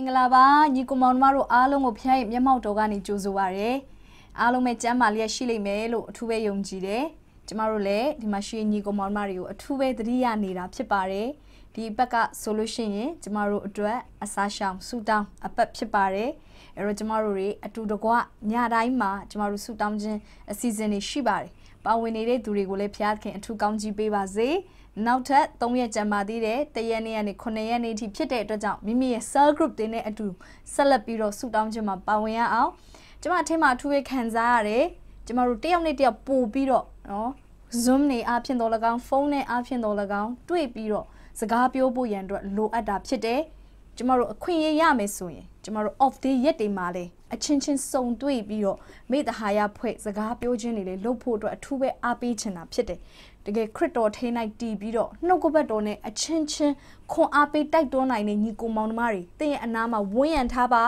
င်္ဂလာပါညီကိုမောင်တို့အားလုံးကိုဖခင်ရဲ့မျက်မှောက်တော်ကနေကြိုဆိုပါရစေ။အားလုံးပဲကျမ်းမာလျက်ရှိလိမ့်မယ်လို့အထူးပဲယုံကြည်တယ်။ကျမတို့လည်းဒီမှာရှိညီကိုမောင်တို့ကိုအထူးပဲသတိရနေတာဖြစ်ပါတယ်။ဒီဘက်ကဆိုလို့ရှိရင် ကျမတို့အတွက်အစားရှောင်ဆူတောင်းအပတ်ဖြစ်ပါတယ်။အဲတော့ကျမတို့တွေအတူတကွညတိုင်းမှာ ကျမတို့ဆူတောင်းခြင်းအစီအစဉ်တွေရှိပါတယ်။ပါဝင်နေတဲ့သူတွေကိုလည်းဖခင်အထူးကောင်းကြီးပေးပါစေ။နောက်ထပ်3ရက်ကြာမှသေးတယ်တရက်နေ့ကနေ9ရက်နေ့ထိဖြစ်တဲ့အတွက်ကြောင့်မိမိရဲ့ cell group တွေနဲ့အတူဆက်လက်ပြီးတော့ဆူတောင်းခြင်းမှာပါဝင်ရအောင်ကျမအထက်မှာအထူးပဲခံစားရတယ်ကျမတို့တယောက်နဲ့တယောက်ပို့ပြီးတော့နော် zoom နေအဖြစ်တော်လကောင်းဖုန်းနဲ့အဖြစ်တော်လကောင်းတွေ့ပြီးတော့စကားပြောဖို့ရန်အတွက်လိုအပ်တာဖြစ်တယ်ကျမတို့အခွင့်အရေးရမယ်ဆိုရင်ကျမတို့ off day ရက်တွေမှာလဲအချင်းချင်းစုံတွေ့ပြီးတော့မိတ္တဟာယဖွဲ့စကားပြောခြင်းတွေလေလုပ်ဖို့အတွက်အထူးပဲအားပေးချင်တာဖြစ်တယ်တကယ်ခရစ်တော်ထိန်းလိုက်တည်ပြီးတော့နှုတ်ကပတ်တော်နဲ့အချင်းချင်းခွန်အားပေးတိုက်တွန်းနိုင်တဲ့ညီကိုမောင်နှမတွေတင့်ရဲ့အနာမှာဝန်းရံထားပါ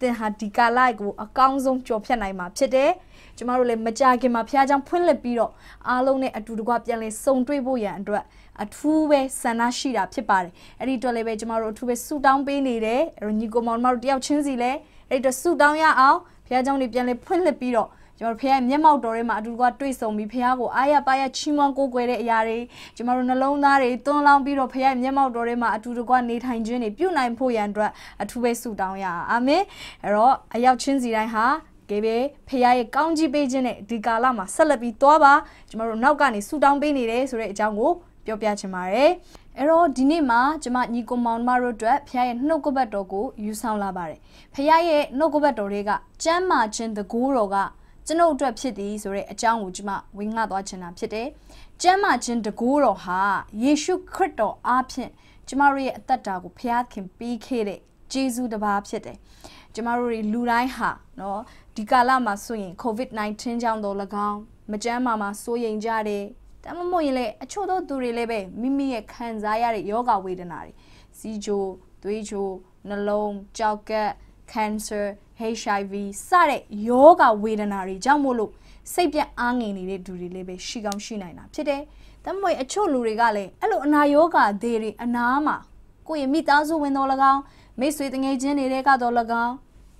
သင်ဟာဒီကာလကိုအကောင်းဆုံးကျော်ဖြတ်နိုင်မှာဖြစ်တယ်။ကျမတို့လည်းမကြခင်မှာဖះเจ้าဖွင့်လှစ်ပြီးတော့အားလုံးနဲ့အတူတကွပြန်လည်ဆုံတွေ့ဖို့ရန်အတွက်အထူးပဲဆန္ဒရှိတာဖြစ်ပါတယ်။အဲ့ဒီအတွက်လည်းပဲကျမတို့အထူးပဲဆူတောင်းပေးနေတယ်။ညီကိုမောင်တို့တယောက်ချင်းစီလည်းအဲ့ဒီတော့ဆူတောင်းရအောင်ဖះเจ้าနေပြန်လည်ဖွင့်လှစ်ပြီးတော့ကျွန်တော်ဖခင်မျက်မှောက်တော်ထဲမှာအတူကတွေ့ဆုံပြီးဖခင်ကိုအားရပါရချီးမွမ်းကိုးကွယ်တဲ့အရာတွေကျွန်တော်တို့နှလုံးသားတွေသွန်လောင်းပြီးတော့ဖခင်မျက်မှောက်တော်ထဲမှာအတူတကွနေထိုင်ခြင်းတွေပြုနိုင်ဖို့ရန်အတွက်အထူးပဲဆုတောင်းရအောင်အာမင်အဲ့တော့အရောက်ချင်းစီတိုင်းဟာကေဘေဖခင်ရဲ့ကောင်းကြီးပေးခြင်းနဲ့ဒီကာလမှာဆက်လက်ပြီးသွားပါကျွန်တော်တို့နောက်ကနေဆုတောင်းပေးနေတယ်ဆိုတဲ့အကြောင်းကိုပြောပြချင်ပါတယ်အဲ့တော့ဒီနေ့မှာကျမညီကိုမောင်မတို့အတွက်ဖခင်ရဲ့နှုတ်ကပတ်တော်ကိုယူဆောင်လာပါတယ်ဖခင်ရဲ့နှုတ်ကပတ်တော်တွေကကျမ်းမာခြင်းတကူတော်ကကျွန်ုပ်အတွက်ဖြစ်သည်ဆိုတဲ့အကြောင်းကိုကျွန်မဝေငှသွားချင်တာဖြစ်တယ်။ကျမ်းမာခြင်းတကိုးတော်ဟာယေရှုခရစ်တော်အားဖြင့်ကျမတို့ရဲ့အသက်တာကိုဖျားခင်ပေးခဲ့တဲ့ဂျေဇုတပါးဖြစ်တယ်။ကျမတို့တွေလူတိုင်းဟာနော်ဒီကာလမှာဆိုရင် COVID-19 ကြောင့်တော့၎င်းမကျန်းမာမှာစိုးရိမ်ကြတယ်။တမမို့ရင်လည်းအချို့သောသူတွေလည်းပဲမိမိရဲ့ခံစားရတဲ့ယောဂဝေဒနာတွေစီဂျို၊သွေးဂျို၊နှလုံး၊ကြောက်ကပ် cancer HIV စတဲ့ယောဂဝေဒနာတွေကြောင့်မို့လို့စိတ်ပြတ်အားငင်နေတဲ့သူတွေလည်းပဲရှိကောင်းရှိနိုင်တာဖြစ်တယ်။တမွေအချို့လူတွေကလည်းအဲ့လိုအနာယောဂတွေတွေအနာမှာကိုယ့်ရဲ့မိသားစုဝင်တော်၎င်းမိတ်ဆွေတငယ်ချင်းတွေတဲ့ကတော်၎င်း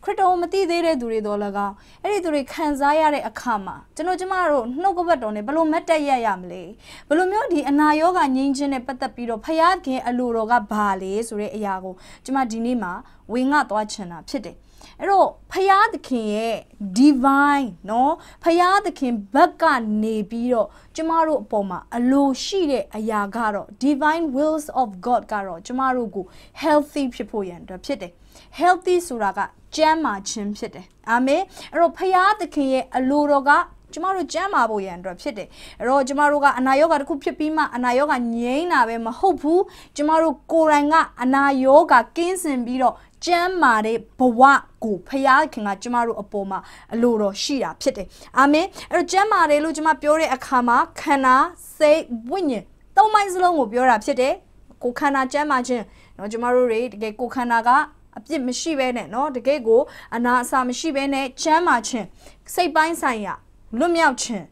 ခရစ်တော်မသိသေးတဲ့သူတွေတော့လည်းကောင်းအဲ့ဒီသူတွေခံစားရတဲ့အခါမှာကျွန်တော်ကျမတို့နှုတ်ကပတ်တော်နဲ့ဘလို့မတ်တက်ရရမလဲဘလို့မျိုးဒီအနာရောဂါငြိမ်းချင်းနဲ့ပတ်သက်ပြီးတော့ဖယားခင်အလိုတော်ကဘာလဲဆိုတဲ့အရာကိုကျမဒီနေ့မှာဝင်ငှသွားချင်တာဖြစ်တယ်အဲ့တော့ဖယားသခင်ရဲ့ divine เนาะဖယားသခင်ဘက်ကနေပြီးတော့ကျမတို့အပေါ်မှာအလိုရှိတဲ့အရာကတော့ divine wills of god ကတော့ကျမတို့ကို healthy ဖြစ်ဖို့ရန်အတွက်ဖြစ်တယ် healthy ဆိုတာက ကျန်းမာခြင်းဖြစ်တယ်အာမင်အဲ့တော့ဖရာသခင်ရဲ့အလိုတော်ကကျမတို့ကြမ်းမာဖို့ရန်အတွက်ဖြစ်တယ်အဲ့တော့ကျမတို့ကအနာရောဂါတစ်ခုဖြစ်ပြီးမှအနာရောဂါငြိမ်းတာပဲမဟုတ်ဘူးကျမတို့ကိုယ်တိုင်ကအနာရောဂါကင်းစင်ပြီးတော့ကျမ်းမာတဲ့ဘဝကိုဖရာခင်ကကျမတို့အပေါ်မှာအလိုတော်ရှိတာဖြစ်တယ်အာမင်အဲ့တော့ကျမ်းမာတယ်လို့ကျမပြောတဲ့အခါမှာခန္ဓာစိတ်ဝိညာဉ်သုံးပိုင်းစလုံးကိုပြောတာဖြစ်တယ်ကိုယ်ခန္ဓာကျမ်းမာခြင်းเนาะကျမတို့တွေတကယ်ကိုယ်ခန္ဓာကအပြစ်မရှိဘဲနဲ့เนาะတကယ်ကိုအနာအဆာမရှိဘဲနဲ့ချမ်းမာခြင်းစိတ်ပိုင်းဆိုင်ရာလွတ်မြောက်ခြင်း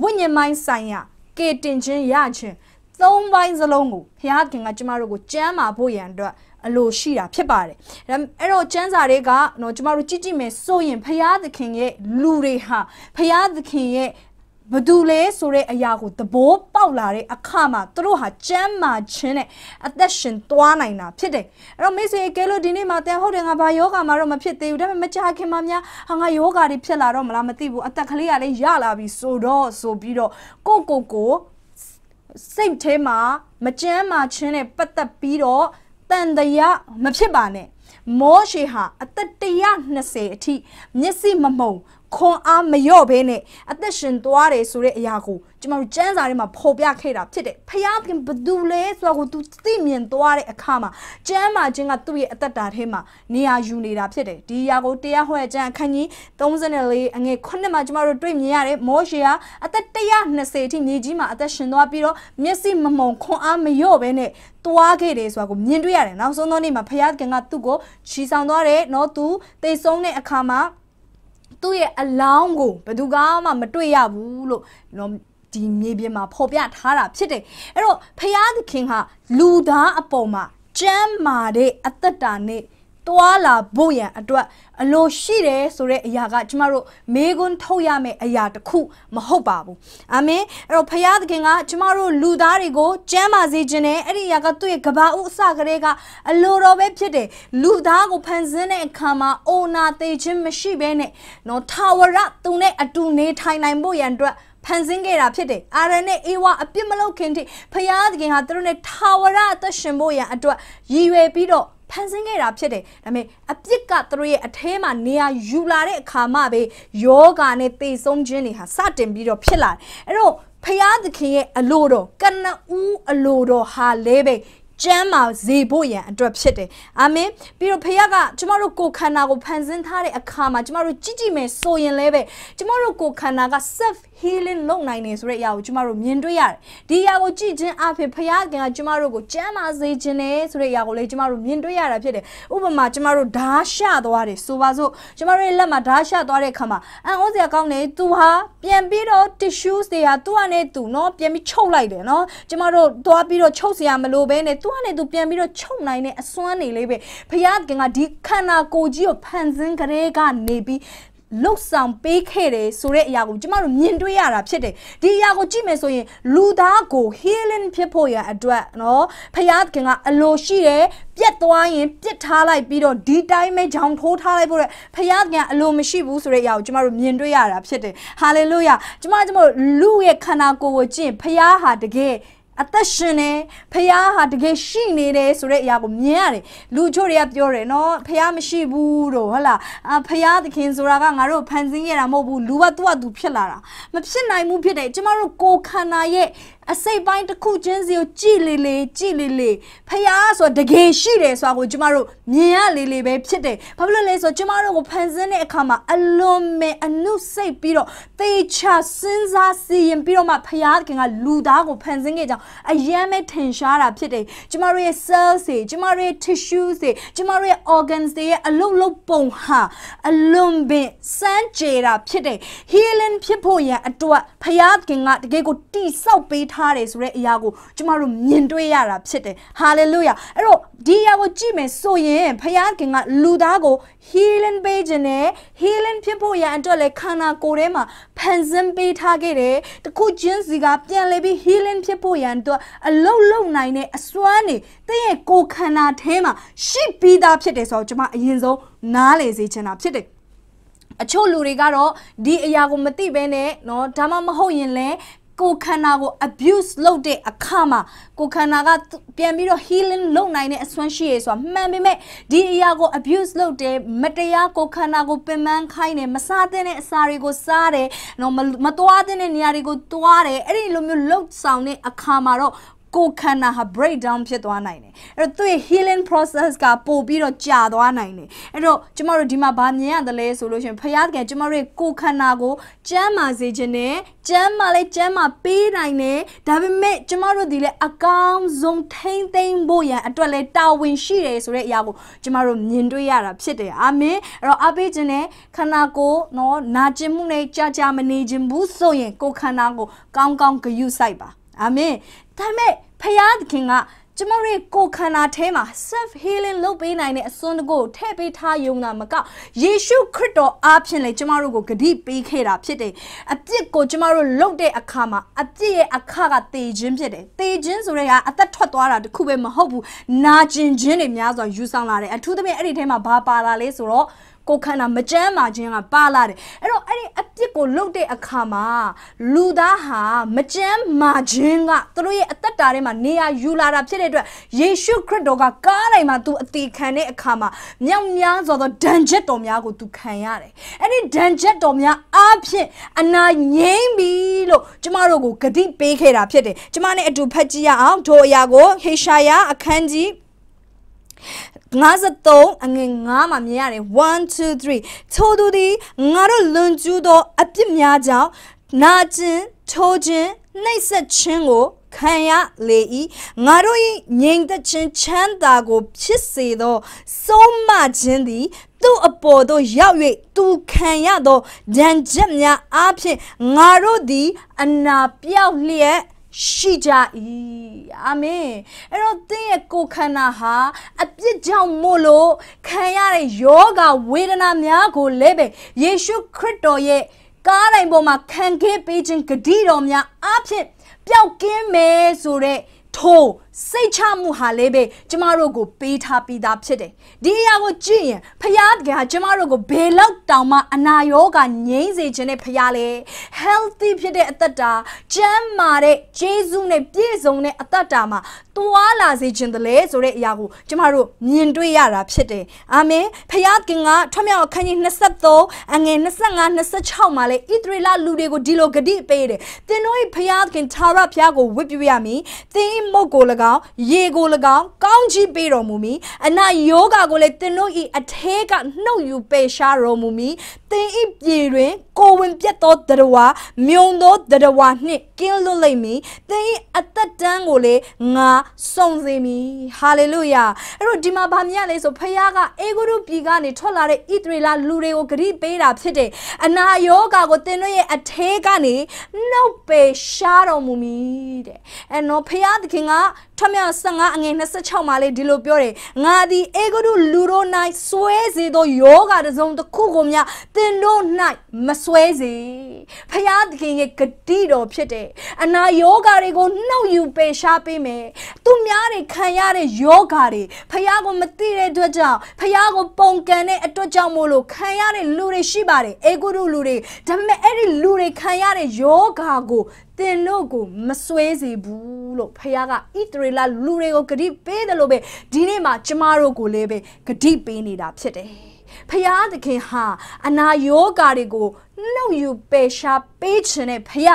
ဝိညာဉ်ပိုင်းဆိုင်ရာ ကေတင်ခြင်းရခြင်းသုံးပိုင်းစလုံးကိုဘုရားခင်ကကျမတို့ကိုကြမ်းမာဖို့ရန်အတွက်အလိုရှိတာဖြစ်ပါတယ်။အဲ့တော့ကျမ်းစာတွေကနော်ကျမတို့ကြည့်ကြည့်မယ်ဆိုရင်ဘုရားသခင်ရဲ့လူတွေဟာဘုရားသခင်ရဲ့ဘသူလဲဆိုတဲ့အရာကိုသဘောပေါက်လာတဲ့အခါမှာသူတို့ဟာကြမ်းမာခြင်းနဲ့အသက်ရှင်သွားနိုင်တာဖြစ်တယ်အဲ့တော့မိတ်ဆွေကဲလို့ဒီနေ့မှာတန်ဟုတ်တယ်ငါဘာယောဂါမှာတော့မဖြစ်သေးဘူးဒါပေမဲ့မကြာခင်မှာများဟာငါယောဂါတွေဖြစ်လာတော့မလားမသိဘူးအသက်ကလေးကလည်းရလာပြီဆိုတော့ဆိုပြီးတော့ကိုကိုကိုစိတ်ထဲမှာမကြမ်းမာခြင်းနဲ့ပတ်သက်ပြီးတော့တန်တရာမဖြစ်ပါနဲ့မောရှေဟာအသက်120အထိမျက်စိမမှုံခွန်အားမလျော့ဘဲနဲ့အသက်ရှင်သွားတယ်ဆိုတဲ့အရာကိုကျမတို့စံစာထဲမှာဖော်ပြခဲ့တာဖြစ်တယ်ဖယားခင်ဘသူလဲဆိုတာကို तू သိမြင်သွားတဲ့အခါမှာစံမာခြင်းကသူ့ရဲ့အသက်တာထဲမှာနေရာယူနေတာဖြစ်တယ်ဒီအရာကိုတရားဟောတဲ့ကျမ်းအခန်းကြီး34အငယ်9မှာကျမတို့တွေ့မြင်ရတယ်မောရှေဟာအသက်120အထိမြေကြီးမှာအသက်ရှင်သွားပြီးတော့မျက်စိမမုံခွန်အားမလျော့ဘဲနဲ့သွားခဲ့တယ်ဆိုတာကိုမြင်တွေ့ရတယ်နောက်ဆုံးသောနေ့မှာဖယားခင်ကသူ့ကိုချီဆောင်သွားတယ်နော် तू တိတ်ဆုံးတဲ့အခါမှာသူ့ရဲ့အလောင်းကိုဘယ်သူကမှ မတွေ့ရဘူးလို့နော်ဒီမြေပြင်မှာဖော်ပြထားတာဖြစ်တယ်အဲ့တော့ဖရာသခင်ဟာလူသားအပေါ်မှာကြမ်းမာတဲ့အသက်တာနဲ့သွာလာဖို့ရန်အတွက်အလိုရှိတယ်ဆိုတဲ့အရာကကျမတို့မေခွန်းထုတ်ရမယ့်အရာတစ်ခုမဟုတ်ပါဘူးအာမင်အဲ့တော့ဖခင်သခင်ကကျမတို့လူသားတွေကို ကျမ်းမာစေခြင်းနဲ့အဲ့ဒီအရာကသူ့ရဲ့ကဘာဦးအစကလေးကအလိုတော်ပဲဖြစ်တယ်လူသားကိုဖန်ဆင်းတဲ့အခါမှာအိုနာသေးခြင်းမရှိဘဲနဲ့နော်ထာဝရသူနဲ့အတူနေထိုင်နိုင်ဖို့ရန်အတွက်ဖန်ဆင်းခဲ့တာဖြစ်တယ်အာရန်နဲ့အေဝါအပြစ်မလုပ်ခင်ထိဖရာသခင်ဟာသူတို့နဲ့ထာဝရအသက်ရှင်ဖို့ရန်အတွက်ရည်ရွယ်ပြီးတော့ဖန်ဆင်းခဲ့တာဖြစ်တယ်ဒါပေမဲ့အပြစ်ကသူတို့ရဲ့အထဲမှာနေရာယူလာတဲ့အခါမှပဲယောဂာနဲ့တေဆုံးခြင်းတွေဟာစတင်ပြီးတော့ဖြစ်လာတယ်အဲ့တော့ဖရာသခင်ရဲ့အလိုတော်ကနဦးအလိုတော်ဟာလဲပဲကျမ်းမာစေဖို့ရန်အတွက်ဖြစ်တယ်အာမင်ပြီးတော့ဖခင်ကကျမတို့ကိုယ်ခန္ဓာကိုဖန်ဆင်းထားတဲ့အခါမှာကျမတို့ကြည်ကြည်မယ်ဆိုရင်လည်းပဲကျမတို့ကိုယ်ခန္ဓာက self healing လုပ်နိုင်တယ်ဆိုတဲ့အရာကိုကျမတို့မြင်တွေ့ရတယ်ဒီအရာကိုကြည်ချင်းအဖြစ်ဖခင်ကကျမတို့ကိုကျမ်းမာစေခြင်းနဲ့ဆိုတဲ့အရာကိုလည်းကျမတို့မြင်တွေ့ရတာဖြစ်တယ်ဥပမာကျမတို့ဓာရှသွားတယ်ဆိုပါစို့ကျမတို့ရဲ့လက်မှာဓာရှသွားတဲ့အခါမှာအံ့ဩစရာကောင်းတယ်သူဟာပြန်ပြီးတော့ tissues တွေဟာသူ့အနေနဲ့သူเนาะပြန်ပြီးချုပ်လိုက်တယ်เนาะကျမတို့သွားပြီးတော့ချုပ်စရာမလိုဘဲနဲ့သူကလည်းသူပြန်ပြီးတော့ချုပ်နိုင်တဲ့အစွမ်းနေလေးပဲဘုရားသခင်ကဒီခန္ဓာကိုယ်ကြီးကိုဖန်ဆင်းကလေးကနေပြီးလုတ်ဆောင်ပေးခဲ့တယ်ဆိုတဲ့အရာကိုကျမတို့မြင်တွေ့ရတာဖြစ်တယ်ဒီအရာကိုကြည့်မယ်ဆိုရင် လူသားကို healing ဖြစ်ဖို့ရအတွက်နော်ဖယားခင်ကအလိုရှိတယ်ပြက်သွားရင်ပြစ်ထားလိုက်ပြီးတော့ဒီတိုင်းပဲဂျောင်ထိုးထားလိုက်ဖို့ရဖယားခင်ကအလိုမရှိဘူးဆိုတဲ့အရာကိုကျမတို့မြင်တွေ့ရတာဖြစ်တယ် hallelujah ကျမကျမတို့လူရဲ့ခန္ဓာကိုယ်ကိုကျင့်ဖယားဟာတကယ်အသက်ရှင်နေဖះဟာတကယ်ရှိနေတယ်ဆိုတဲ့အရာကိုမြင်ရတယ်လူချို့တွေကပြောတယ်နော်ဖះမရှိဘူးတော့ဟုတ်လားအဖះသခင်ဆိုတာကငါတို့ဖန်ဆင်းရတာမဟုတ်ဘူးလူကသူ့အတူဖြစ်လာတာမဖြစ်နိုင်ဘူးဖြစ်တယ်ကျမတို့ကိုခန္ဓာရဲ့အစိတ်ပိုင်းတစ်ခုချင်းစီကိုကြည်လေလေကြည်လေလေဖះဆိုတာတကယ်ရှိတယ်ဆိုတာကိုကျမတို့မြင်ရလေလေပဲဖြစ်တယ်ဘာဖြစ်လို့လဲဆိုတော့ကျမတို့ကိုဖန်ဆင်းတဲ့အခါမှာအလွန်မအနုစိတ်ပြီးတော့သေချာစဉ်းစားစီရင်ပြီးတော့မှဖះခင်ကလူသားကိုဖန်ဆင်းခဲ့ကြောင်းအယမ်းပဲထင်ရှားတာဖြစ်တယ်ကျမတို့ရဲ့ cells တွေကျမတို့ရဲ့ tissues တွေကျမတို့ရဲ့ organs တွေရဲ့အလုံးလုံးပုံဟာအလွန်ပင်စမ်းကြေတာဖြစ်တယ် healing ဖြစ်ဖို့ရန်အတွက်ဖះခင်ကတကယ်ကိုတိဆောက်ပေးထားထားတယ်ဆိုတဲ့အရာကိုကျမတို့မြင်တွေ့ရတာဖြစ်တယ်။ဟာလေလုယာ။အဲ့တော့ဒီအရာကိုကြည့်မယ်ဆိုရင်ဖခင်ကလူသားကို healing ပေးခြင်းနဲ့ healing ဖြစ်ဖို့ရန်အတွက်လည်းခန္ဓာကိုယ်ထဲမှာဖန်ဆင်းပေးထားခဲ့တယ်။တခုချင်းစီကပြန်လည်ပြီး healing ဖြစ်ဖို့ရန်အတွက်အလုံးလုံးနိုင်တဲ့အစွမ်းတွေတင့်ရဲ့ကိုယ်ခန္ဓာထဲမှာရှိပြီးသားဖြစ်တယ်ဆိုတော့ကျမအရင်ဆုံးနားလေစေချင်တာဖြစ်တယ်။အချို့လူတွေကတော့ဒီအရာကိုမသိဘဲနဲ့เนาะဒါမှမဟုတ်ရင်လည်းကိုခန္ဓာကို abuse လုပ်တဲ့အခါမှာကိုခန္ဓာကပြန်ပြီးတော့ healing လုပ်နိုင်တဲ့အစွမ်းရှိရယ်ဆိုတာမှန်ပေမဲ့ဒီအရာကို abuse လုပ်တယ်မတရားကိုခန္ဓာကိုပင်ပန်းခိုင်းတယ်မစားသင့်တဲ့အစာတွေကိုစားတယ်နော်မသွားသင့်တဲ့နေရာတွေကိုသွားတယ်အဲ့ဒီလိုမျိုးလှုပ်ဆောင်တဲ့အခါမှာတော့ကိုခန္ဓာဟာ break down ဖြစ်သွားနိုင်တယ်အဲ့တော့သူ့ရဲ့ healing process ကပို့ပြီးတော့ကြာသွားနိုင်တယ်အဲ့တော့ကျမတို့ဒီမှာဗာမြင်ရတယ်လဲဆိုလို့ရှင်ဖရာသခင်ကျမတို့ရဲ့ကိုခန္ဓာကို ကျမ်းမာစေခြင်းနဲ့ကျမ်းမာလဲကျမ်းမာပေးနိုင်တယ်ဒါပေမဲ့ကျမတို့ဒီလဲအကောင်းဆုံးထိမ့်သိမ့်ဖို့ရန်အတွက်လဲတာဝန်ရှိတယ်ဆိုတဲ့အရာကိုကျမတို့မြင်တွေ့ရတာဖြစ်တယ်အာမင်အဲ့တော့အားပေးခြင်းနဲ့ခန္ဓာကိုယ်နော်နာကျင်မှုနဲ့ကြာကြာမနေခြင်းဘူးဆိုရင်ကိုခန္ဓာကို ကောင်းကောင်းဂရုစိုက်ပါအာမင်ဒါပေမဲ့ဖယားသခင်ကကျမတို့ကိုခန္ဓာထဲမှာ self healing လုပ်ပေးနိုင်တဲ့အစွန်းတကိုထည့်ပေးထားယုံတာမကယေရှုခရစ်တော်အားဖြင့်လေကျမတို့ကိုဂတိပေးခဲ့တာဖြစ်တယ်။အပြစ်ကိုကျမတို့လုပ်တဲ့အခါမှာအပြစ်ရဲ့အခါကတေခြင်းဖြစ်တယ်။တေခြင်းဆိုတဲ့ကအသက်ထွက်သွားတာတခုပဲမဟုတ်ဘူး။နာကျင်ခြင်းတွေများစွာယူဆောင်လာတယ်။အထူးသဖြင့်အဲ့ဒီထဲမှာဘာပါလာလဲဆိုတော့ကိုခန္ဓာမကြမ်းမာခြင်းကပါလာတယ်အဲ့တော့အဲ့ဒီအပြစ်ကိုလုပ်တဲ့အခါမှာလူသားဟာမကြမ်းမာခြင်းကသူတို့ရဲ့အသက်တာထဲမှာနေရာယူလာတာဖြစ်တဲ့အတွက်ယေရှုခရစ်တော်ကကားတိုင်းမှာသူအသေးခံတဲ့အခါမှာမြောက်များစွာသောဒဏ်ချက်တော်များကိုသူခံရတယ်အဲ့ဒီဒဏ်ချက်တော်များအားဖြင့်အနာငြိမ့်ပြီလို့ကျမတို့ကိုဂတိပေးခဲ့တာဖြစ်တယ်ကျမနဲ့အတူဖတ်ကြည့်ရအောင်ထိုအရာကိုဟေရှာယအခန်းကြီး53အငင်9မှာမြင်ရတယ်1 2 3ထိုသူသည်ငါတို့လွန်ကျူးသောအပြစ်များကြောင့်နာကျင်ထိုးခြင်းနှိပ်စက်ခြင်းကိုခံရလေ၏ငါတို့၏ငြိမ်သက်ခြင်းချမ်းသာကို ဖြစ်စေသော ဆုံးမခြင်းသည် သူ့အပေါ်သို့ရောက်၍သူခံရသောဉာဏ်ချက်များအပြင်ငါတို့သည် အနာပြောက်လျက်ရှိကြ၏အာမင်အဲ့တော့သင်ရဲ့ကိုယ်ခန္ဓာဟာအပြစ်ကြောင့်မို့လို့ခံရတဲ့ယောဂဝေဒနာများကိုလည်းပဲယေရှုခရစ်တော်ရဲ့ကားတိုင်ပေါ်မှာခံခဲ့ပေးခြင်းဂတိတော်များအဖြစ်ပျောက်ကင်းမယ်ဆိုတဲ့ထိုစိတ်ချမှုဟာလေးပဲကျမတို့ကိုပေးထားပြီးသားဖြစ်တယ်ဒီအရာကိုကြည့်ရင်ဖရာတကယ်ဟာကျမတို့ကိုဘယ်လောက်တောင်မှအနာရောဂါငြိမ်းစေခြင်းနဲ့ဖရာလေ healthy ဖြစ်တဲ့အသက်တာကျန်းမာတဲ့ဂျေဇုနဲ့ပြည့်စုံတဲ့အသက်တာမှာတွာလာစေခြင်းတလေဆိုတဲ့အရာကိုကျမတို့မြင်တွေ့ရတာဖြစ်တယ်အာမင်ဖရာကင်ကထွမြောက်အခန်းကြီး23အငယ်25 26မှာလေဣသရေလလူတွေကိုဒီလိုဂတိပေးတယ်သင်တို့ရဲ့ဖရာကင်သာရဖရာကိုဝတ်ပြုရမည်သင်မုတ်ကို၎၎င်းရေကို၎င်းကောင်းကြီးပေးတော်မူမီအနာယောဂါကိုလည်းသင်တို့ဤအထဲကနှုတ်ယူပယ်ရှားတော်မူမီသင်ဤပြည်တွင်ကိုဝင်ပြတ်သောတရဝါမြုံသောတရဝါနှင့်ကင်းလွတ်လိမ့်မည်သင်ဤအသက်တန်းကိုလေငါစုံစေမည်ဟာလေလုယာအဲ့တော့ဒီမှာဗာမြတ်လေဆိုဖခင်ကအေဂုရုပြည်ကနေထွက်လာတဲ့ဣသရေလလူတွေကိုဂရိပေးတာဖြစ်တယ်အနာယောဂါကိုသင်တို့ရဲ့အထဲကနေနှုတ်ပယ်ရှားတော်မူမည်တဲ့အဲ့တော့ဖခင်သခင်ကထမ25အငယ်26မှာလေဒီလိုပြောတယ်ငါသည်အေဂုရုလူတို့၌စွဲစေသောယောဂါတစ်စုံတစ်ခုကိုမြတ်င်တို့၌မစွဲစေဖရာသခင်ရဲ့ဂတိတော်ဖြစ်တဲ့အနာယောဂါတွေကိုနှုတ်ယူပယ်ရှားပေးမယ်သူများတွေခံရတဲ့ယောဂါတွေဖရာကိုမသိတဲ့အတွက်ကြောင့်ဖရာကိုပုံကန်တဲ့အတွက်ကြောင့်မို့လို့ခံရတဲ့လူတွေရှိပါတယ်အေဂုရုလူတွေဒါပေမဲ့အဲ့ဒီလူတွေခံရတဲ့ယောဂါကိုတင်တို့ကိုမစွဲစေဘူးလို့ဖခင်ကဣသရေလလူတွေကိုဂတိပေးတယ်လို့ပဲဒီနေ့မှာကျမတို့ကိုလည်းပဲဂတိပေးနေတာဖြစ်တယ်ဖရာသခင်ဟာအနာယောဂါတွေကိုနှုတ်ယူပယ်ရှားပေးခြင်းနဲ့ဖရာ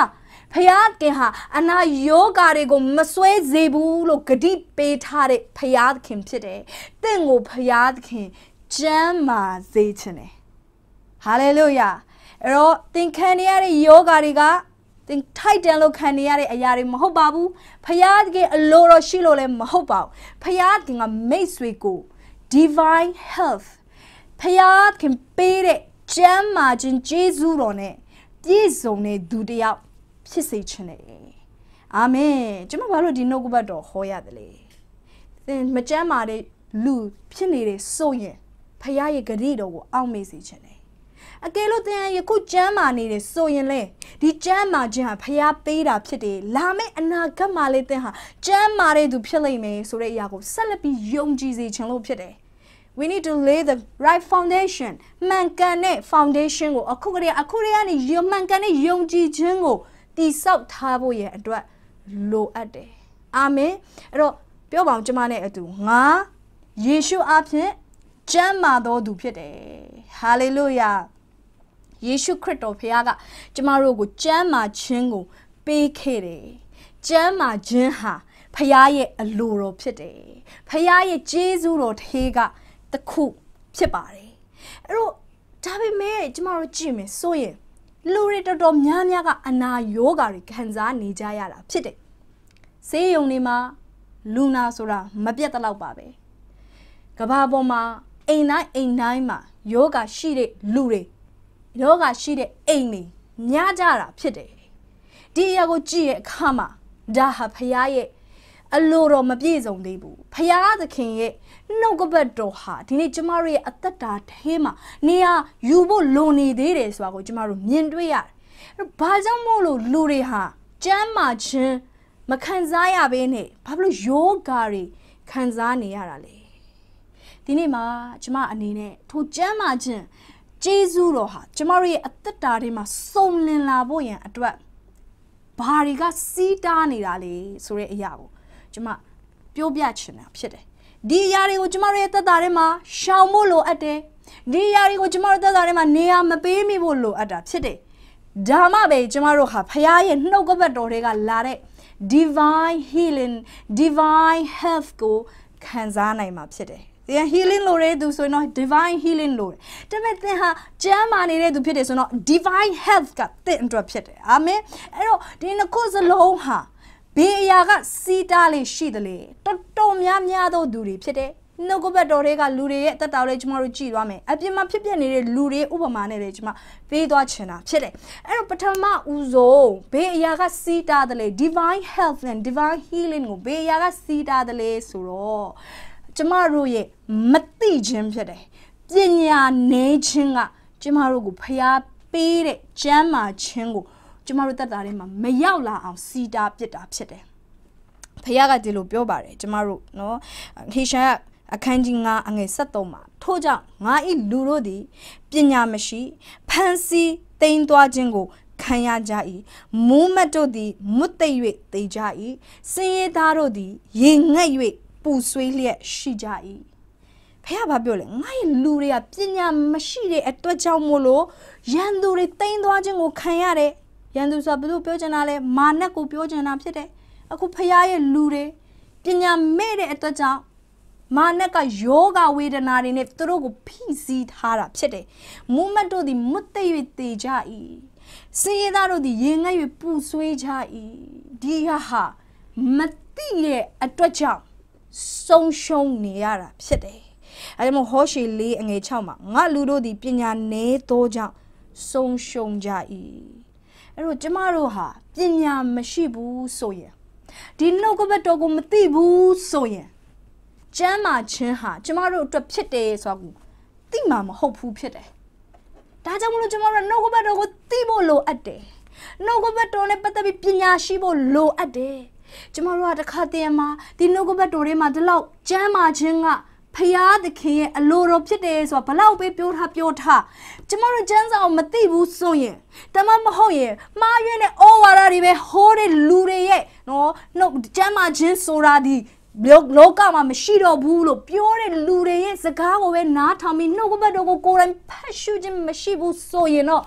ဖရာသခင်ဟာအနာယောဂါတွေကိုမစွဲစေဘူးလို့ဂတိပေးထားတဲ့ဖရာသခင်ဖြစ်တယ်။တင့်ကိုဖရာသခင်ကျမ်းမာစေခြင်းနဲ့ဟာလေလုယာအဲ့တော့သင်ခံရတဲ့ယောဂါတွေကသင်ထိုက်တန်လို့ခံနေရတဲ့အရာတွေမဟုတ်ပါဘူးဖရာသခင်အလိုတော်ရှိလို့လည်းမဟုတ်ပါဘူးဖရာသခင်ကမိတ်ဆွေကို divine health ဖယားခင်ပေးတဲ့ကျမ်းမာခြင်းကျေးဇူးတော်နဲ့ပြည့်စုံတဲ့သူတယောက်ဖြစ်စေခြင်းနဲ့အာမင်ကျွန်မဘာလို့ဒီနှုတ်ကပတ်တော်ဟောရတယ်လဲသင်မကျမ်းမာတဲ့လူဖြစ်နေတဲ့ဆိုရင်ဖယားရဲ့ဂရုတော်ကိုအောက်မေ့စေခြင်းနဲ့အကယ်လို့သင်ယခုကျမ်းမာနေတယ်ဆိုရင်လေဒီကျမ်းမာခြင်းဟာဖျားပေးတာဖြစ်တယ်လာမယ့်အနာဂတ်မှာလေသင်ဟာကျမ်းမာတဲ့သူဖြစ်လိမ့်မယ်ဆိုတဲ့အရာကိုဆက်လက်ပြီးယုံကြည်စေခြင်းလို့ဖြစ်တယ် we need to lay the right foundation မှန်ကန်တဲ့ foundation ကိုအခုကတည်းကအခုတည်းကနေယုံမှန်ကန်တဲ့ယုံကြည်ခြင်းကိုတည်ဆောက်ထားဖို့ရန်အတွက်လိုအပ်တယ်အာမင်အဲ့တော့ပြောပါအောင်ကျွန်မနဲ့အတူငါယေရှုအဖင်ကျမ်းမာတော်သူဖြစ်တယ်ဟာလေလုယာယေရှုခရစ်တော်ဖခင်ကကျမတို့ကိုကျမ်းမာခြင်းကိုပေးခဲ့တယ်ကျမ်းမာခြင်းဟာဖခင်ရဲ့အလိုတော်ဖြစ်တယ်ဖခင်ရဲ့ကျေးဇူးတော်ထေးကတစ်ခုဖြစ်ပါတယ်အဲ့တော့ဒါပေမဲ့ကျမတို့ကြည့်မယ်ဆိုရင်လူတွေတော်တော်များများကအနာရောဂါတွေခံစားနေကြရတာဖြစ်တယ်ဈေးရုံတွေမှာလူနာဆိုတာမပြတ်တလောက်ပါပဲကဘာပေါ်မှာအိမ်တိုင်းအိမ်တိုင်းမှာယောဂရှိတဲ့လူတွေယောဂရှိတဲ့အိမ်တွေညကြတာဖြစ်တယ်ဒီအရာကိုကြည့်ရဲ့အခါမှာဒါဟာဖရားရဲ့အလိုတော်မပြည့်စုံသေးဘူးဖရားသခင်ရဲ့နှုတ်ကပတ်တော်ဟာဒီနေ့ကျမတို့ရဲ့အသက်တာထဲမှာနေရာယူဖို့လိုနေသေးတယ်ဆိုတာကိုကျမတို့မြင်တွေ့ရတယ်။ဘာကြောင့်မို့လို့လူတွေဟာကြမ်းမာခြင်းမခံစားရဘဲနဲ့ဘာလို့ယောဂါတွေခံစားနေရတာလဲ။ဒီနေ့မှာ ကျမအနေနဲ့ထိုကြမ်းမာခြင်းကျေးဇူးတော်ဟာ ကျမတို့ရဲ့အသက်တာထဲမှာစုံလင်လာဖို့ရန်အတွက်ဘာတွေကစီးတားနေတာလဲဆိုတဲ့အရာကိုကျမပြောပြချင်တာဖြစ်တယ်ဒီအရာတွေကိုကျမတို့ရဲ့သက်တာထဲမှာရှောင်ဖို့လိုအပ်တယ်ဒီအရာတွေကိုကျမတို့သက်တာထဲမှာနေရာမပေးမိဖို့လိုအပ်တာဖြစ်တယ်ဒါမှပဲကျမတို့ဟာဖခင်ရဲ့နှုတ်ကပတ်တော်တွေကလာတဲ့ divine healing divine health ကိုခံစားနိုင်မှာဖြစ်တယ်သင် healing လို့ရဲသူဆိုရင်တော့ divine healing လို့တယ်ဒါပေမဲ့သင်ဟာကျမ်းမာနေတဲ့သူဖြစ်တယ်ဆိုတော့ divine health ကသင်အတွက်ဖြစ်တယ်အာမင်အဲ့တော့ဒီနှစ်ခုစလုံးဟာဘယ်အရာကစီးတားလေးရှိတယ်လေတော်တော်များများသောသူတွေဖြစ်တဲ့နှုတ်ကပတ်တော်တွေကလူတွေရဲ့အသက်တာလေးကျွန်တော်တို့ကြည်သွားမယ်အပြင်မှာဖြစ်ပျက်နေတဲ့လူတွေဥပမာနဲ့လေကျွန်မပေးသွားချင်တာဖြစ်တယ်အဲ့တော့ပထမဦးဆုံးဘယ်အရာကစီးတားတယ်လေ divine health and divine healing ကိုဘယ်အရာကစီးတားတယ်လေဆိုတော့ကျွန်မတို့ရဲ့မသိခြင်းဖြစ်တယ်ပညာနည်းခြင်းကကျွန်မတို့ကိုဖျားပေးတဲ့ကျမ်းမာခြင်းကိုကျမတို့တက်တာထဲမှာမရောက်လာအောင်စီတာပစ်တာဖြစ်တယ်ဖခင်ကဒီလိုပြောပါတယ်ကျမတို့နော်ဟေရှာယအခန်းကြီး9အငယ်73မှာထို့ကြောင့်ငါဤလူတို့သည်ပညာမရှိဖန်စီတိမ်သွာခြင်းကိုခံရကြ၏မူးမတ်တို့သည်မွတ်သိပ်၍သိကြ၏စင်ရသားတို့သည်ရေငတ်၍ပူဆွေးလျက်ရှိကြ၏ဖះဘာပြောလဲငါ့ရဲ့လူတွေကပညာမရှိတဲ့အတွက်ကြောင့်မို့လို့ရန်သူတွေတိမ်သွာခြင်းကို ခံရတဲ့ရန်သူဆိုတာဘလို့ပြောချင်တာလဲမာနက်ကိုပြောချင်တာဖြစ်တယ်အခုဖခင်ရဲ့လူတွေပညာမဲ့တဲ့အတွက်ကြောင့်မာနက်ကယောဂဝေဒနာတွေနဲ့သူတို့ကိုဖိစီးထားတာဖြစ်တယ်။မုမတ်တို့သည်မွတ်သိပ်၍တေကြ၏။စေရသားတို့သည် ရေငတ်၍ပူဆွေးကြ၏။ဒီဟာဟာမတိရဲ့အတွက်ကြောင့်ဆုံးရှုံးနေရတာဖြစ်တယ်။အဲဒါမို့ဟောရှေလေးအငယ်6မှာငါလူတို့သည်ပညာနည်းသောကြောင့်ဆုံးရှုံးကြ၏အဲ့တော့ကျမတို့ဟာပညာမရှိဘူးဆိုရင်ဒီနှုတ်ကပတ်တော်ကိုမသိဘူးဆိုရင်ကျမ်းမာခြင်းဟာကျမတို့အတွက်ဖြစ်တယ်ဆိုတော့သိမှာမဟုတ်ဘူးဖြစ်တယ်ဒါကြောင့်မလို့ကျမတို့နှုတ်ကပတ်တော်ကိုသိဖို့လိုအပ်တယ်နှုတ်ကပတ်တော်နဲ့ပတ်သက်ပြီးပညာရှိဖို့လိုအပ်တယ်ကျမတို့ကတခါတည်းမှာဒီနှုတ်ကပတ်တော်တွေမှာဒီလောက်ကျမ်းမာခြင်းကဖရာသခင်ရဲ့အလိုတော်ဖြစ်တယ်ဆိုတာဘလောက်ပဲပြောထားပြောထားကျမတို့ကျမ်းစာကိုမသိဘူးဆိုရင်တမမဟုတ်ရင်မှားရင်းတဲ့ဩဝါဒတွေပဲဟိုးတဲ့လူတွေရဲ့နော်နှုတ်ကျမ်းမာခြင်းဆိုတာဒီလောကမှာမရှိတော့ဘူးလို့ပြောတဲ့လူတွေရဲ့စကားကိုပဲနားထောင်ပြီးနှုတ်ကပတ်တော်ကိုကိုယ်တိုင်ဖတ်ရှုခြင်းမရှိဘူးဆိုရင်တော့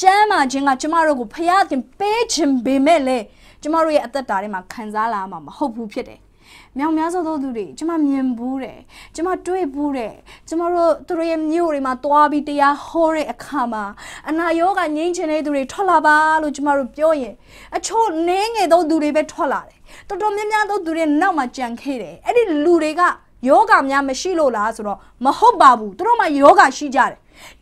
ကျမ်းမာခြင်းကကျမတို့ကိုဖရာသခင်ပေးခြင်းပေမဲ့လေကျမတို့ရဲ့အသက်တာထဲမှာခံစားလာမှာမဟုတ်ဘူးဖြစ်တယ်မြောင်များစွာသောသူတွေကျမမြင်ဘူးတယ်ကျမတွေ့ဘူးတယ်ကျမတို့သူတို့ရဲ့မြို့တွေမှာသွားပြီးတရားဟောတဲ့အခါမှာအနာရောဂါငြိမ်းချင်တဲ့သူတွေထွက်လာပါလို့ကျမတို့ပြောရင်အချို့နည်းငယ်သောသူတွေပဲထွက်လာတယ်တော်တော်များများသောသူတွေနောက်မှာကြံခဲ့တယ်အဲ့ဒီလူတွေကယောဂများမရှိလို့လားဆိုတော့မဟုတ်ပါဘူးသူတို့မှယောဂရှိကြတယ်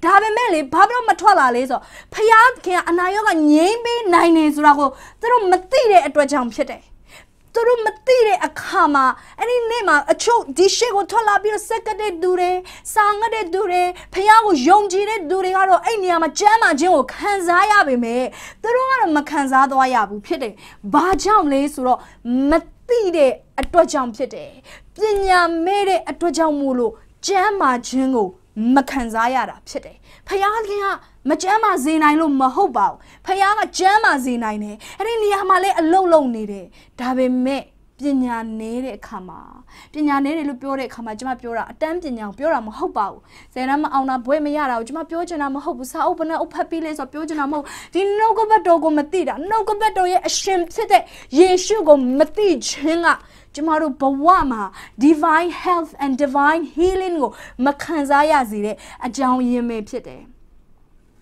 ဒါပေမဲ့လေဘာလို့မထွက်လာလဲဆိုတော့ဖျားခင်ကအနာရောဂါငြိမ်းပေးနိုင်နေဆိုတာကိုသူတို့မသိတဲ့အတွက်ကြောင့်ဖြစ်တယ်သူတို့မသိတဲ့အခါမှာအဲ့ဒီနေ့မှာအချို့ဒီရှေ့ကိုထွက်လာပြီးတော့ဆက်ကတဲ့သူတွေစာငတ်တဲ့သူတွေဖះကိုယုံကြည်တဲ့သူတွေကတော့အဲ့နေရာမှာကြမ်းမာခြင်းကိုခံစားရပေမဲ့သူတို့ကတော့မခံစားသွားရဘူးဖြစ်တယ်။ဘာကြောင့်လဲဆိုတော့မသိတဲ့အတွက်ကြောင့်ဖြစ်တယ်။ပညာမဲ့တဲ့အတွက်ကြောင့်မို့လို့ကြမ်းမာခြင်းကို မခံစားရတာဖြစ်တယ်။ဖះခင်ကမကျမ်းမာစေနိုင်လို့မဟုတ်ပါဘူးဖခင်ကကျမ်းမာစေနိုင်တယ်အဲ့ဒီနေရာမှာလဲအလုံးလုံးနေတယ်ဒါပေမဲ့ပညာနေတဲ့အခါမှာပညာနေတယ်လို့ပြောတဲ့အခါမှာကျမပြောတာအတန်းပညာကိုပြောတာမဟုတ်ပါဘူးဇေနမအောင်တာဘွဲ့မရတာကိုကျမပြောချင်တာမဟုတ်ဘူးစာအုပ်ဘနဲ့အုပ်ဖတ်ပြီးလဲဆိုပြောချင်တာမဟုတ်ဒီနှုတ်ကပတ်တော်ကိုမသိတာနှုတ်ကပတ်တော်ရဲ့အရှင်ဖြစ်တဲ့ယေရှုကိုမသိခြင်းကကျမတို့ဘဝမှာ divine health and divine healing ကိုမခံစားရစေတဲ့အကြောင်းရင်းပဲဖြစ်တယ်။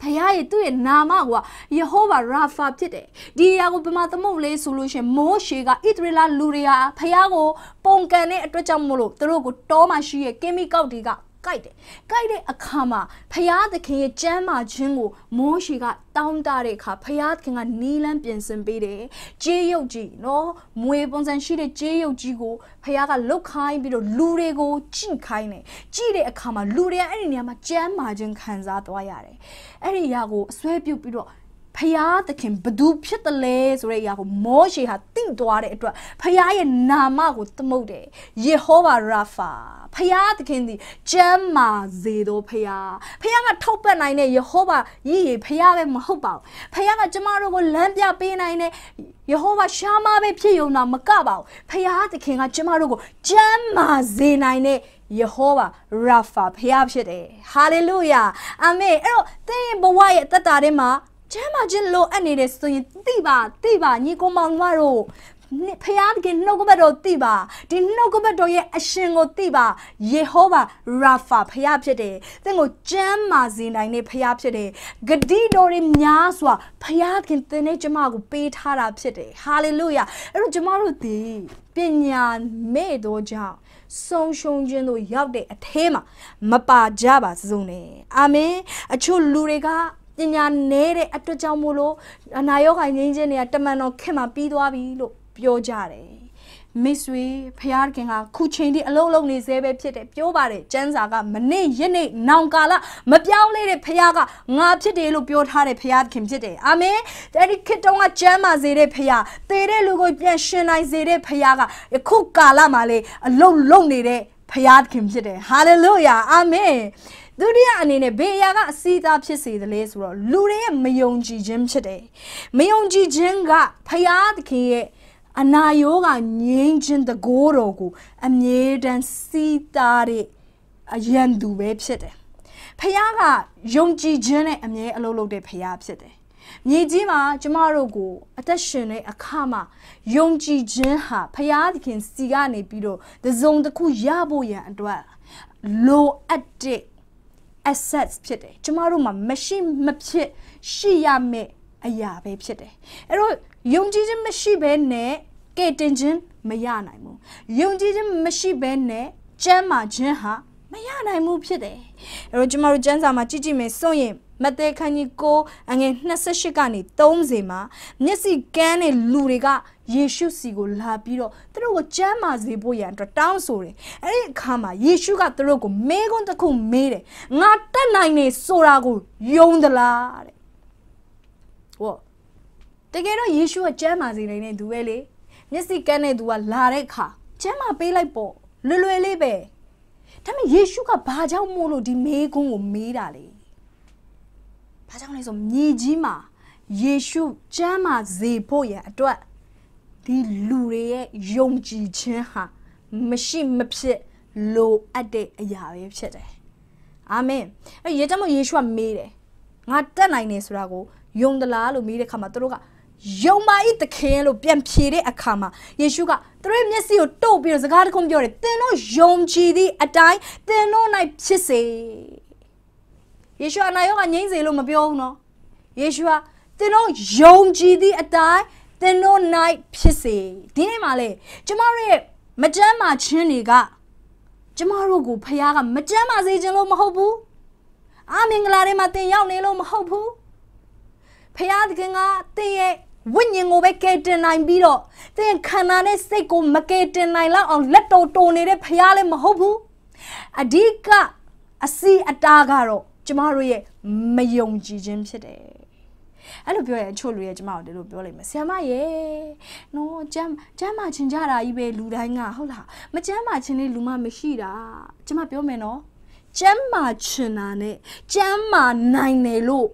ဖခင်ရဲ့သူ့ရဲ့နာမကယေဟောဝါရာဖာဖြစ်တယ်ဒီအရာကိုဘယ်မှာသမုတ်လဲဆိုလို့ရှင်မိုးရှေကဣသရေလလူတွေဟာဖခင်ကိုပုံကန်တဲ့အတွက်ကြောင့်မို့လို့သူတို့ကိုတောမှာရှိရဲ့ကင်းမီကောက်တွေကကြိုက်တယ်ကြိုက်တဲ့အခါမှာဖရာသခင်ရဲ့ကြမ်းမာခြင်းကိုမိုးရှေကတောင်းတတဲ့အခါဖရာသခင်ကနီးလန်းပြင်ဆင်ပေးတယ်ကြေးရုပ်ကြီးနော်မွေပုံစံရှိတဲ့ကြေးရုပ်ကြီးကိုဖရာကလှုပ်ခိုင်းပြီးတော့လူတွေကိုကြိခိုင်းတယ်ကြိတဲ့အခါမှာလူတွေကအဲ့ဒီနေရာမှာကြမ်းမာခြင်းခံစားသွားရတယ်အဲ့ဒီအရာကိုအစွဲပြုတ်ပြီးတော့ဖရာသခင်ဘသူဖြစ်တယ်လဲဆိုတဲ့အရာကိုမောရှေဟာသိသွားတဲ့အတွက်ဖရာရဲ့နာမကိုသမုတ်တယ်ယေဟောဝါရာဖာဖရာသခင်ဒီကျမ်းမာစေတော်ဖရာဖရာကထုတ်ပတ်နိုင်တဲ့ယေဟောဝါရည်ရည်ဖရာပဲမဟုတ်ပါဘူးဖရာကကျမတို့ကိုလမ်းပြပေးနိုင်တဲ့ယေဟောဝါရှားမပဲဖြစ်ယုံတာမကပါဘူးဖရာသခင်ကကျမတို့ကိုကျမ်းမာစေနိုင်တဲ့ယေဟောဝါရာဖာဖရာဖြစ်တယ်ဟာလေလုယာအာမင်အဲ့တော့သင်ဘဝရဲ့အသက်တာထဲမှာချမ်းသာခြင်းလိုအပ်နေတယ်ဆိုရင်သိပါသိပါညီကောင်မောင်တို့ဖျားခင်နှုတ်ကပတ်တော်သိပါဒီနှုတ်ကပတ်တော်ရဲ့အရှင်ကိုသိပါယေဟောဝါရာဖာဖျားဖြစ်တယ်သင်ကိုကြမ်းမာစေနိုင်တဲ့ဖျားဖြစ်တယ်ဂတိတော်တွေများစွာဖျားခင်သင်နဲ့ကျွန်မကိုပေးထားတာဖြစ်တယ်ဟာလေလုယာအဲ့တော့ကျွန်မတို့ဒီပညာမဲ့တော်ကြောင့်ဆုံးရှုံးခြင်းတို့ရောက်တဲ့အထဲမှာ မပါကြပါစုံနဲ့အာမင်အချို့လူတွေကပညာနဲတဲ့အတွက်ကြောင့်မို့လို့အနာရောဂါငြိမ်းခြင်းတွေကတမန်တော်ခင်မှာပြီးသွားပြီလို့ပြောကြတယ်မိတ်ဆွေဖျားခင်ကခုချိန်ထိအလုံးလုံးနေသေးပဲဖြစ်တယ်ပြောပါတယ်ကျန်းစာကမနေ့ယနေ့နောင်ကာလမပြောင်းလဲတဲ့ဖျားကငါဖြစ်တယ်လို့ပြောထားတဲ့ဖျားခင်ဖြစ်တယ်အာမင်အဲ့ဒီခေတ္တကကျမ်းမာစေတဲ့ဖျားသေတဲ့လူကိုပြန်ရှင်နိုင်စေတဲ့ဖျားကခုကာလမှာလေအလုံးလုံးနေတဲ့ဖျားခင်ဖြစ်တယ်ဟာလေလုယာအာမင်ဒုတိယအနေနဲ့ဘေးအရာကအစီအသားဖြစ်စေတယ်လေဆိုတော့လူတွေရဲ့မယုံကြည်ခြင်းဖြစ်တယ်မယုံကြည်ခြင်းကဖရာသခင်ရဲ့အနာယောဂငြိမ်းခြင်းတကိုးတော်ကိုအမြဲတမ်းစီးသားတဲ့အယံသူပဲဖြစ်တယ်ဖရာကယုံကြည်ခြင်းနဲ့အမြဲအလုပ်လုပ်တဲ့ဖရာဖြစ်တယ်မြေကြီးမှာကျမတို့ကိုအသက်ရှင်တဲ့အခါမှာယုံကြည်ခြင်းဟာဖရာသခင်စီကနေပြီးတော့တစုံတစ်ခုရဖို့ရန်အတွက်လိုအပ်တဲ့ assets ဖြစ်တယ်ကျမတို့မှာမရှိမဖြစ်ရှိရမယ့်အရာပဲဖြစ်တယ်အဲ့တော့ယုံကြည်ခြင်းမရှိဘဲနဲ့ကဲတင်ခြင်းမရနိုင်ဘူးယုံကြည်ခြင်းမရှိဘဲနဲ့ကျမ်းမာခြင်းဟာမရနိုင်ဘူးဖြစ်တယ်အဲ့တော့ကျမတို့ကျမ်းစာမှာကြည့်ကြည့်မယ်ဆိုရင်မသက်ခန်းကြီးကိုအငယ်28ကနေ30မှာမျက်စိကန်းတဲ့လူတွေကယေရှုစီကိုလာပြီးတော့သူတို့ကိုကြမ်းမာစေဖို့ရန်အတွက်တောင်းဆိုတယ်။အဲဒီအခါမှာယေရှုကသူတို့ကိုမေးခွန်းတစ်ခုမေးတယ်။ငါတက်နိုင်နေဆိုတာကိုယုံသလားတဲ့။ဟောတကယ်တော့ယေရှုကကြမ်းမာစေနိုင်တဲ့သူပဲလေ။မျက်စိကန်းတဲ့သူကလာတဲ့အခါကြမ်းမာပေးလိုက်ပေါ့လွယ်လွယ်လေးပဲ။ဒါပေမဲ့ယေရှုကဘာကြောင့်မို့လို့ဒီမေးခွန်းကိုမေးတာလဲ။ဘာကြောင့်လဲဆိုမြေကြီးမှာယေရှုကျမ်းမှာဇေဖို့ရအတွက်ဒီလူတွေရဲ့ယုံကြည်ခြင်းဟာမရှိမဖြစ်လိုအပ်တဲ့အရာပဲဖြစ်တယ်။အာမင်။အဲယေတမယေရှုကမေးတယ်။ငါတက်နိုင်နေဆိုတာကိုယုံသလားလို့မေးတဲ့ခါမှာသူတို့ကယုံပါ၏သခင်လို့ပြန်ဖြေတဲ့အခါမှာယေရှုကသူတို့မျက်စိကိုတုပ်ပြီးတော့စကားတခုပြောတယ်။သင်တို့ယုံကြည်သည့်အတိုင်းသင်တို့၌ဖြစ်စေ။ယေရှုအနာရောကငိမ့်စေလို့မပြောဘူးနော်ယေရှုကသင်တို့ယုံကြည်သည့်အတိုင်းသင်တို့ night ဖြစ်စေဒီနေ့မှာလေကျမတို့ရဲ့မကြမ်းမာခြင်းတွေကကျမတို့ကိုဖခင်ကမကြမ်းမာစေခြင်းလို့မဟုတ်ဘူးအာမင်္ဂလာတွေမှာသင်ရောက်နေလို့မဟုတ်ဘူးဖခင်သခင်ကသင်ရဲ့ဝိညာဉ်ကိုပဲကယ်တင်နိုင်ပြီးတော့သင်ခန္ဓာနဲ့စိတ်ကိုမကယ်တင်နိုင်လောက်အောင်လက်တော်တုံနေတဲ့ဖခင်လည်းမဟုတ်ဘူးအဓိကအစီအတားကတော့ကျမတို့ရဲ့မယုံကြည်ခြင်းဖြစ်တယ်အဲ့လိုပြောရင်အချို့လူရဲ့ကျမတို့ဒီလိုပြောလိုက်မယ်ဆရာမရေနော်ကျမ်းကျမ်းမာချင်ကြတာကြီးပဲလူတိုင်းကဟုတ်လားမကျမ်းမာချင်တဲ့လူမှမရှိတာကျမပြောမယ်နော်ကျမ်းမာချင်တာနဲ့ကျမ်းမာနိုင်တယ်လို့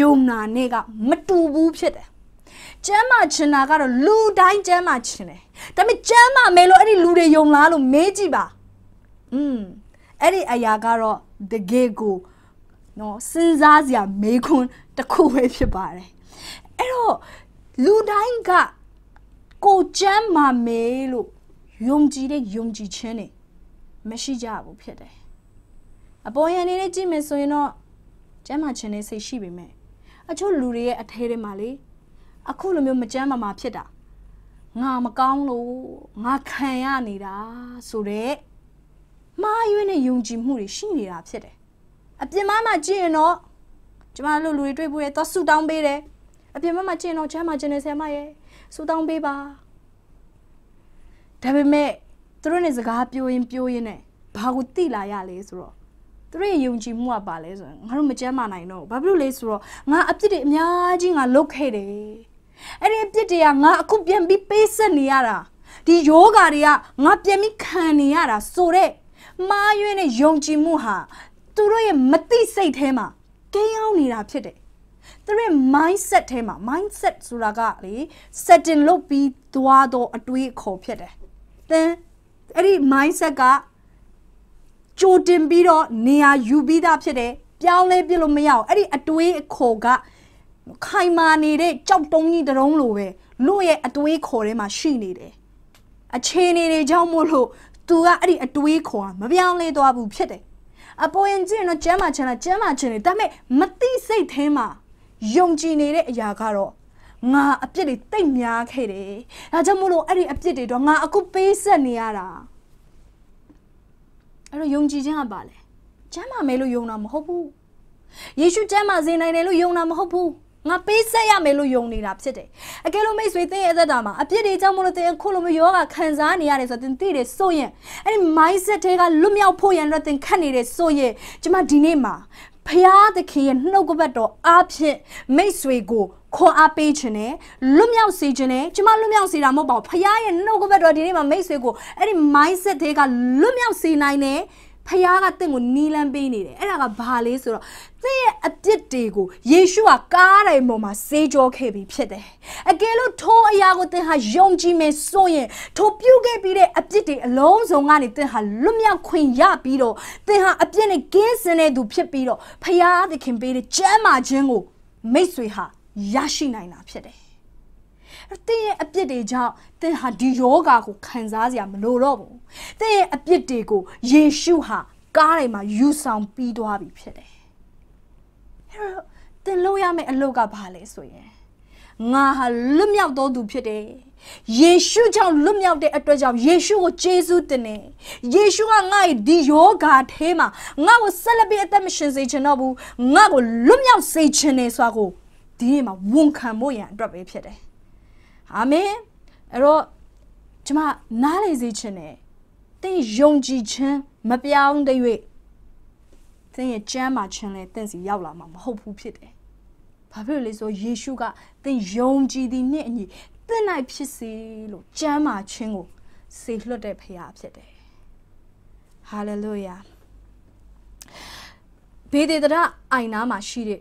ယုံနာနဲ့ကမတူဘူးဖြစ်တယ်ကျမ်းမာချင်တာကတော့လူတိုင်းကျမ်းမာချင်တယ်ဒါပေမဲ့ကျမ်းမာမယ်လို့အဲ့ဒီလူတွေယုံလားလို့မေးကြည့်ပါอืมအဲ့ဒီအရာကတော့တကယ်ကိုနော်စဉ်းစားစရာမေးခွန်းတစ်ခုပဲဖြစ်ပါတယ်အဲ့တော့လူတိုင်းကကိုကျမ်းမာမေးလို့ယုံကြည်တဲ့ယုံကြည်ခြင်းနဲ့မရှိကြဘူးဖြစ်တယ်အပေါ်ရန်နေနဲ့ကြည့်မယ်ဆိုရင်တော့ကျမ်းမာခြင်းနဲ့စိတ်ရှိပေမဲ့အချို့လူတွေရဲ့အထဲထဲမှာလေအခုလိုမျိုးမကျမ်းမာမှာဖြစ်တာငါမကောင်းလို့ငါခံရနေတာဆိုတော့မှားယွင်းတဲ့ယုံကြည်မှုတွေရှိနေတာဖြစ်တယ်အပြင်မမှာကြည့်ရင်တော့ကျမတို့လူတွေတွေ့ဖို့ရတော့ဆူတောင်းပေးတယ်အပြင်မမှာကြည့်ရင်တော့ချမ်းမှာကျင်နေဆရာမရဲ့ဆူတောင်းပေးပါဒါပေမဲ့သူတို့နဲ့စကားပြောရင်ပြောရင်းနဲ့ဘာကိုတိလာရလဲဆိုတော့သူတို့ရဲ့ယုံကြည်မှုကပါလဲဆိုရင်ငါတို့မကြမ်းမနိုင်တော့ဘာဖြစ်လို့လဲဆိုတော့ငါအပြစ်တွေအများကြီးငါလုပ်ခဲ့တယ်အဲ့ဒီအပြစ်တွေကငါအခုပြန်ပြီးပေးဆက်နေရတာဒီယောဂါတွေကငါပြန်ပြီးခံနေရတာဆိုတော့မားရွေးနဲ့ယုံကြည်မှုဟာသူတို့ရဲ့မသိစိတ်ထဲမှာကင်းအောင်နေတာဖြစ်တယ်သူရဲ့ mindset ထဲမှာ mindset ဆိုတာကလေ setting လုပ်ပြီးသွားတော့အတွေးခေါ်ဖြစ်တယ်။သင်အဲ့ဒီ mindset ကကြိုတင်ပြီးတော့နေရာယူပြီးသားဖြစ်တယ်။ပြောင်းလဲပြလို့မရအောင်အဲ့ဒီအတွေးအခေါ်ကခိုင်မာနေတဲ့ကြောက်တုံးကြီးတရုံးလိုပဲလို့ရဲ့အတွေးခေါ်ထဲမှာရှိနေတယ်။အခြေအနေတွေကြောင့်မို့လို့သူကအဲ့ဒီအတွေးခေါ်ကမပြောင်းလဲသွားဘူးဖြစ်တယ်အပေါ်ရင်ကျင့်တော့ကျမ်းမာချင်လားကျမ်းမာချင်တယ်ဒါပေမဲ့မသိစိတ်ထဲမှာယုံကြည်နေတဲ့အရာကတော့ငါအပြစ်တွေတိတ်များခဲ့တယ်။ဒါကြောင့်မို့လို့အဲ့ဒီအပြစ်တွေတော့ငါအခုပေးဆက်နေရတာ။အဲ့တော့ယုံကြည်ခြင်းကပါလေ။ကျမ်းမာမယ်လို့ယုံတာမဟုတ်ဘူး။ယေရှုကျမ်းမာစေနိုင်တယ်လို့ယုံတာမဟုတ်ဘူး။ငါပေးဆက်ရမယ်လို့ယုံနေတာဖြစ်တယ်အကယ်လို့မိတ်ဆွေတင်းရဲ့အသက်တာမှာအပြစ်တွေကြောင့်မလို့တင်းခုလိုမျိုးယောဂခံစားနေရတယ်ဆိုတော့တင်းသိတယ်ဆိုရင်အဲ့ဒီ mindset တွေကလွတ်မြောက်ဖို့ရန်အတွက်တင်းခတ်နေတယ်ဆိုရင်ကျမဒီနေ့မှာဖျားသခင်ရဲ့နှုတ်ကပတ်တော်အားဖြင့်မိတ်ဆွေကို ခေါ်အားပေးခြင်းနဲ့လွတ်မြောက်စေခြင်းနဲ့ကျမလွတ်မြောက်စေတာမဟုတ်ပါဘူးဖခင်ရဲ့နှုတ်ကပတ်တော်ဒီနေ့မှာမိတ်ဆွေကိုအဲ့ဒီ mindset တွေကလွတ်မြောက်စေနိုင်တယ်ဖခင်ကတင့်ကိုနီးလန်းပေးနေတယ်အဲ့ဒါကဘာလဲဆိုတော့တင့်ရဲ့အပြစ်တွေကိုယေရှုကကားတိုင်းပေါ်မှာစေးကြောခဲ့ပြီးဖြစ်တယ်အကယ်လို့ထိုးအရာကိုတင့်ဟာယုံကြည်မယ်ဆိုရင်ထိုးပြုတ်ခဲ့ပြီးတဲ့အပြစ်တွေအလုံးစုံကနေတင့်ဟာလွတ်မြောက်ခွင့်ရပြီးတော့တင့်ဟာအပြစ်နဲ့ကင်းစင်တဲ့သူဖြစ်ပြီးတော့ဖခင်သခင်ပေးတဲ့ကျမ်းမာခြင်းကိုမိတ်ဆွေဟာရရှိနိုင်တာဖြစ်တယ်တင်းရဲ့အပြစ်တွေကြောင့်တင်းဟာဒီယောဂါကို ခံစားစရာမလိုတော့ဘူးတင်းရဲ့အပြစ်တွေကိုယေရှုဟာ ကားတွေမှာယူဆောင်ပြီးသွားပြီဖြစ်တယ်အဲ့တော့တင်းလို့ရမယ့်အလုပ်ကဘာလဲဆိုရင်ငါဟာလွတ်မြောက်တော်သူဖြစ်တယ်။ယေရှုကြောင့်လွတ်မြောက်တဲ့အတွက်ကြောင့်ယေရှုကိုကျေးဇူးတင်တယ်။ယေရှုကငါ့ရဲ့ဒီယောဂါထဲမှာငါ့ကိုဆက်လက်ပြီးအသက်မရှင်စေချင်တော့ဘူး။ငါ့ကိုလွတ်မြောက်စေချင်တယ်ဆိုတာကိုဒီနေ့မှာဝန်ခံဖို့ရန်အတွက်ပဲဖြစ်တယ်။အာမင်အဲ့တော့ကျမနားလေစေခြင်းနဲ့သင်ယုံကြည်ခြင်းမပြောင်းတဲ့၍သင်ရဲ့ကြမ်းမာခြင်းလည်းသင်စီရောက်လာမှာမဟုတ်ဘူးဖြစ်တယ်။ဘာဖြစ်လို့လဲဆိုယေရှုကသင်ယုံကြည်သည်နှင့်အညီသင်၌ဖြစ်စေလို့ကြမ်းမာခြင်းကိုစေလွှတ်တဲ့ဖခင်ဖြစ်တယ်။ဟာလေလုယာ။ဘေဒေဒရာအိုင်နာမှာရှိတဲ့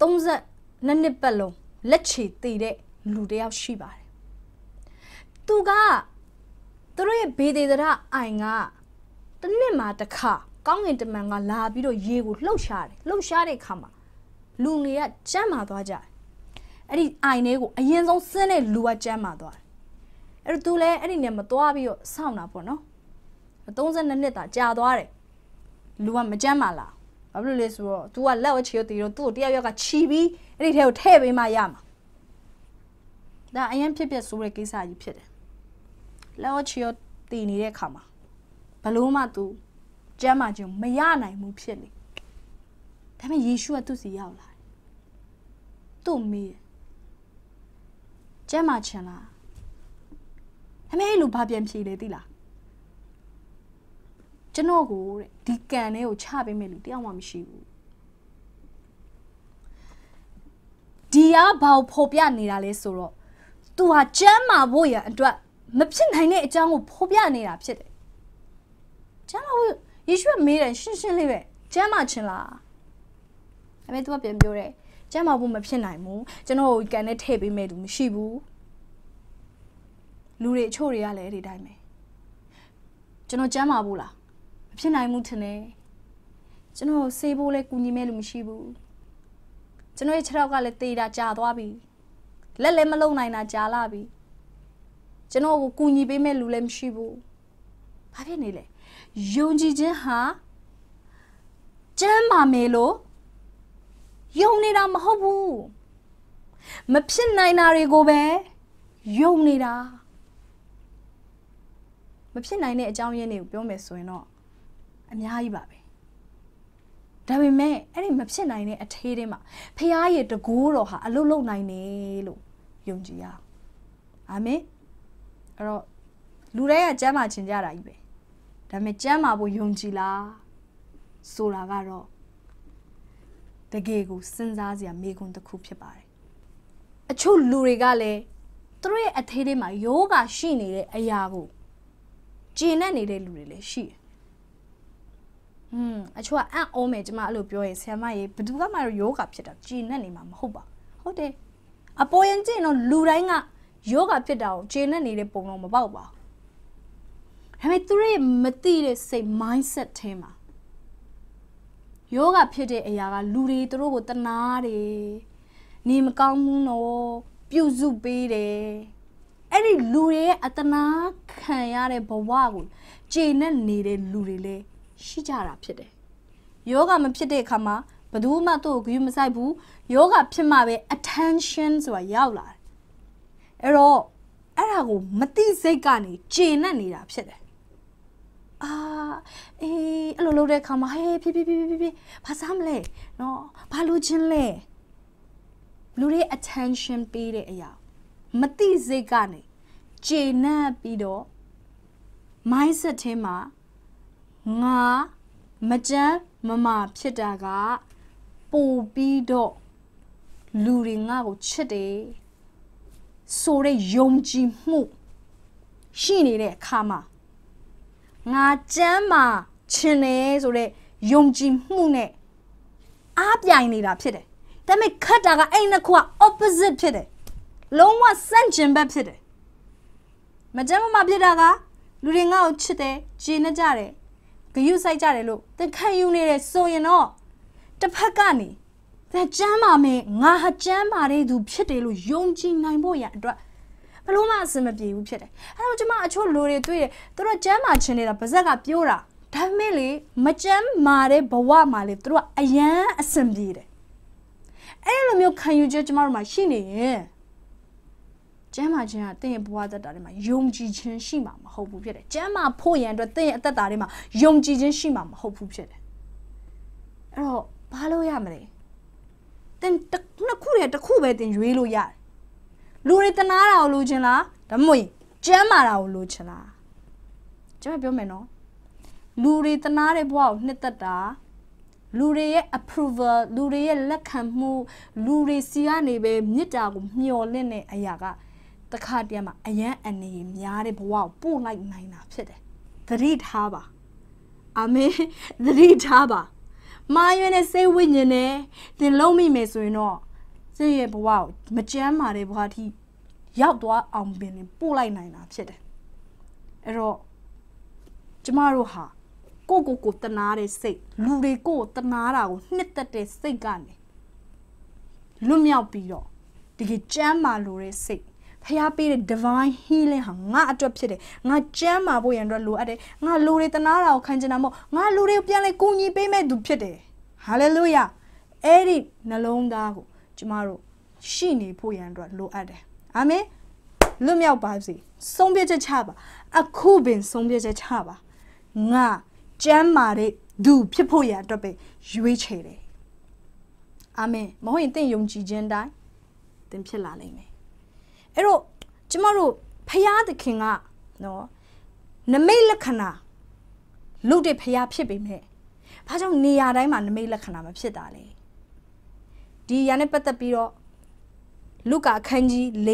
30နှစ်နှစ်ပတ်လုံးလက်ချေတည်တဲ့လူတယောက်ရှိပါတယ်။သူကသူတို့ရဲ့ဘေဒေသရအိုင်ကတစ်နှစ်မှာတစ်ခါကောင်းငင်တမန်ကလာပြီးတော့ရေကိုလှုပ်ရှားတယ်လှုပ်ရှားတဲ့အခါမှာလူငယ်ကကြမ်းမာသွားကြတယ်။အဲ့ဒီအိုင်လေးကိုအရင်ဆုံးဆင်းတဲ့လူကကြမ်းမာသွားတယ်။အဲ့တော့သူလည်းအဲ့ဒီနဲ့မသွားပြီးတော့စောင့်တာပေါ့နော်။32နှစ်သာကြာသွားတယ်။လူကမကြမ်းမာလားဘာဖြစ်လို့လဲဆိုတော့ तू ကလက်ဝချီရောတီရောသူ့ကိုတယောက်ယောက်ကချီပြီးအဲ့ဒီထဲကိုထည့်ပေးမှရမှာဒါအရင်ဖြစ်ဖြစ်ဆိုတဲ့ကိစ္စကြီးဖြစ်တယ်လက်ဝချီရောတီနေတဲ့ခါမှာဘလို့မှ तू ကျမ်းမာခြင်းမရနိုင်ဘူးဖြစ်နေဒါပေမဲ့ယေရှုကသူ့စီရောက်လာတယ်သူ့မေးကျမ်းမာခြင်းလားအမေလူဘာပြန်ဖြေလဲသိလားကျွန်တော်ကိုဒီကံလေးကိုချပေးမယ်လူတယောက်မှမရှိဘူးဒီကဘာကိုဖော်ပြနေတာလဲဆိုတော့ तू ဟာကျမ်းမာဖို့ရအတွက်မဖြစ်နိုင်တဲ့အကြောင်းကိုဖော်ပြနေတာဖြစ်တယ်ကျမ်းမာဖို့ယေရှုကမေးတယ်ရှင်းရှင်းလေးပဲကျမ်းမာချင်လားဒါပေမဲ့ तू ကပြန်ပြောတယ်ကျမ်းမာဖို့မဖြစ်နိုင်ဘူးကျွန်တော်ကိုကံနဲ့ထည့်ပေးမယ်လူမရှိဘူးလူတွေအချို့တွေကလည်းဒီတိုင်းပဲကျွန်တော်ကျမ်းမာဘူးလားမဖြစ်နိုင်ဘူးထင်တယ်ကျွန်တော်ဆေးဖို့လဲကူညီမဲ့လူမရှိဘူးကျွန်တော်ရဲ့ခြေထောက်ကလည်းတေးတာ ကြာသွားပြီလက်လည်းမလုံနိုင်တာကြာလာပြီကျွန်တော်ကိုကူညီပေးမဲ့လူလည်းမရှိဘူးဘာဖြစ်နေလဲယုံကြည်ခြင်းဟာကျမ်းမာမယ်လို့ယုံနေတာမဟုတ်ဘူးမဖြစ်နိုင်တာတွေကိုပဲယုံနေတာမဖြစ်နိုင်တဲ့အကြောင်းရင်းတွေကိုပြောမယ်ဆိုရင်တော့အများကြီးပါပဲဒါပေမဲ့အဲ့ဒီမဖြစ်နိုင်တဲ့အထေးထဲမှာဖះရဲ့တကိုးတော်ဟာအလုလုနိုင်တယ်လို့ယုံကြည်ရအာမင်အဲ့တော့လူတွေကကြမ်းမာခြင်းကြတာကြီးပဲဒါပေမဲ့ကြမ်းမာဖို့ယုံကြည်လားဆိုတာကတော့တကယ်ကိုစဉ်းစားစရာမေးခွန်းတစ်ခုဖြစ်ပါတယ်အချို့လူတွေကလည်းသူတို့ရဲ့အသေးလေးမှာယောဂရှိနေတဲ့အရာကိုကျင့်နေနေတဲ့လူတွေလည်းရှိတယ်อืมအချို့ကအံ့ဩမယ်ကျမအဲ့လိုပြောရင်ဆရာမရေဘယ်သူမှယောဂဖြစ်တာကြည်နဲ့နေမှာမဟုတ်ပါဟုတ်တယ်အပေါ်ရင်ကျင့်တော့လူတိုင်းကယောဂဖြစ်တာကိုကြည်နဲ့နေတဲ့ပုံတော့မပေါက်ပါဒါပေမဲ့သူရဲ့မသိတဲ့စိတ် mindset ထဲမှာယောဂဖြစ်တဲ့အရာကလူတွေသူတို့ကိုတနာတယ်နေမကောင်းဘူးနော်ပြုစုပေးတယ်အဲ့ဒီလူတွေရဲ့အတနာခံရတဲ့ဘဝကိုကျေနပ်နေတဲ့လူတွေလည်းရှိကြတာဖြစ်တယ်ယောဂမဖြစ်တဲ့အခါမှာဘသူမှသူ့ကိုဂရုမစိုက်ဘူးယောဂဖြစ်မှပဲ attention ဆိုတာရောက်လာတယ်အဲ့တော့အဲ့ဒါကိုမသိစိတ်ကနေဂျင်နဲ့နေတာဖြစ်တယ်အာအေးအဲ့လိုလုပ်တဲ့အခါမှာဟေးဖြည်းဖြည်းဖြည်းဖြည်းဖြည်းဘာစားမလဲနော်ဘာလိုချင်လဲလူတွေ attention ပေးတဲ့အရာမသိစိတ်ကနေဂျင်နဲ့ပြီးတော့ mindset ထဲမှာငါမကြမ်းမမာဖြစ်တာကပိုပြီးတော့လူတွေငါ့ကိုချစ်တယ်ဆိုတဲ့ယုံကြည်မှု ရှိနေတဲ့အခါမှာငါကြမ်းမာချင်တယ်ဆိုတဲ့ယုံကြည်မှုနဲ့အားပြိုင်နေတာဖြစ်တယ်။ဒါပေမဲ့ခတ်တာကအဲ့နှစ်ခုက opposite ဖြစ်တယ်။လုံးဝဆန့်ကျင်ဘက်ဖြစ်တယ်။မကြမ်းမမာဖြစ်တာကလူတွေငါ့ကိုချစ်တယ်၊ကျေနပ်ကြတယ်။ဂယုစိုက်ကြတယ်လို့သင်ခံယူနေတယ်ဆိုရင်တော့တစ်ဖက်ကနေငါကျမ်းပါမယ်ငါဟာကျမ်းပါတဲ့သူဖြစ်တယ်လို့ယုံကြည်နိုင်ဖို့ရအတွက်ဘလို့မှအဆင်မပြေဘူးဖြစ်တယ်အဲ့တော့ကျမအချို့လူတွေတွေ့တယ်သူတို့ကျမ်းမာခြင်းနေတာပါဇက်ကပြောတာဒါပေမဲ့လေမကျမ်းမာတဲ့ဘဝမှာလေသူတို့ကအယမ်းအဆင်ပြေတယ်အဲ့လိုမျိုးခံယူချက်ကျမတို့မှာရှိနေရင်ကျမ်းမာခြင်းကတင့်ရဲ့ဘဝသက်တာထဲမှာယုံကြည်ခြင်းရှိမှာမဟုတ်ဘူးဖြစ်တယ်ကျမ်းမာဖို့ရန်အတွက်တင့်ရဲ့အသက်တာထဲမှာယုံကြည်ခြင်းရှိမှာမဟုတ်ဘူးဖြစ်တယ်အဲ့တော့ဘာလို့ရမလဲတင်နှစ်ခုတည်းတစ်ခုပဲတင်ရွေးလို့ရတယ်လူတွေတနာတာကိုလိုချင်လားဓမ္မွေကျမ်းမာတာကိုလိုချင်လားကျမပြောမယ်နော်လူတွေတနာတဲ့ဘဝကိုနှစ်သက်တာလူတွေရဲ့ approval လူတွေရဲ့လက်ခံမှုလူတွေစီကနေပဲမေတ္တာကိုမျှော်လင့်တဲ့အရာကတခါတည်းမှာအရန်အနေများတဲ့ဘဝကိုပို့လိုက်နိုင်တာဖြစ်တယ်သတိထားပါအာမင်သတိထားပါမာရွေးနဲ့စိတ်ဝိညာဉ်နဲ့သင်လုံးမိမယ်ဆိုရင်တော့စိတ်ရဲ့ဘဝကိုမကြမ်းမာတဲ့ဘဝထိရောက်သွားအောင်ပင် ပို့လိုက်နိုင်တာဖြစ်တယ်အဲ့တော့ကျမတို့ဟာ ကိုကိုကိုတနာတဲ့စိတ်လူတွေကိုတနာတာကိုနှစ်သက်တဲ့စိတ်ကနေလွတ်မြောက်ပြီးတော့တကယ်ကြမ်းမာလို့တဲ့စိတ်ဖះပေးတဲ့ divine healing ဟာငါအတွက်ဖြစ်တယ်ငါကြမ်းမာဖို့ရန်အတွက်လိုအပ်တယ်ငါလူတွေတနာတာကိုခံချင်တာမဟုတ်ငါလူတွေကိုပြန်လဲကူညီပေးမဲ့သူဖြစ်တယ် hallelujah အဲ့ဒီနှလုံးသားကိုကျမတို့ရှိနေဖို့ရန်အတွက်လိုအပ်တယ်အာမင်လွတ်မြောက်ပါစေဆုံးဖြတ်ချက်ချပါ အခုပင်ဆုံးဖြတ်ချက်ချပါငါကျမ်းမာတဲ့သူဖြစ်ဖို့ရအတွက်ပဲရွေးချယ်တယ်အာမင်မဟုတ်ရင်တင့်ယုံကြည်ခြင်းတိုင်းသင်ဖြစ်လာနိုင်မယ်အဲ့တော့ကျမတို့ဖရာသခင်ကနော်နမိတ်လက္ခဏာလူတွေဖရာဖြစ်ပေမဲ့ဘာကြောင့်နေရာတိုင်းမှာနမိတ်လက္ခဏာမဖြစ်တာလဲဒီရာနဲ့ပတ်သက်ပြီးတော့လူကအခန်းကြီး၄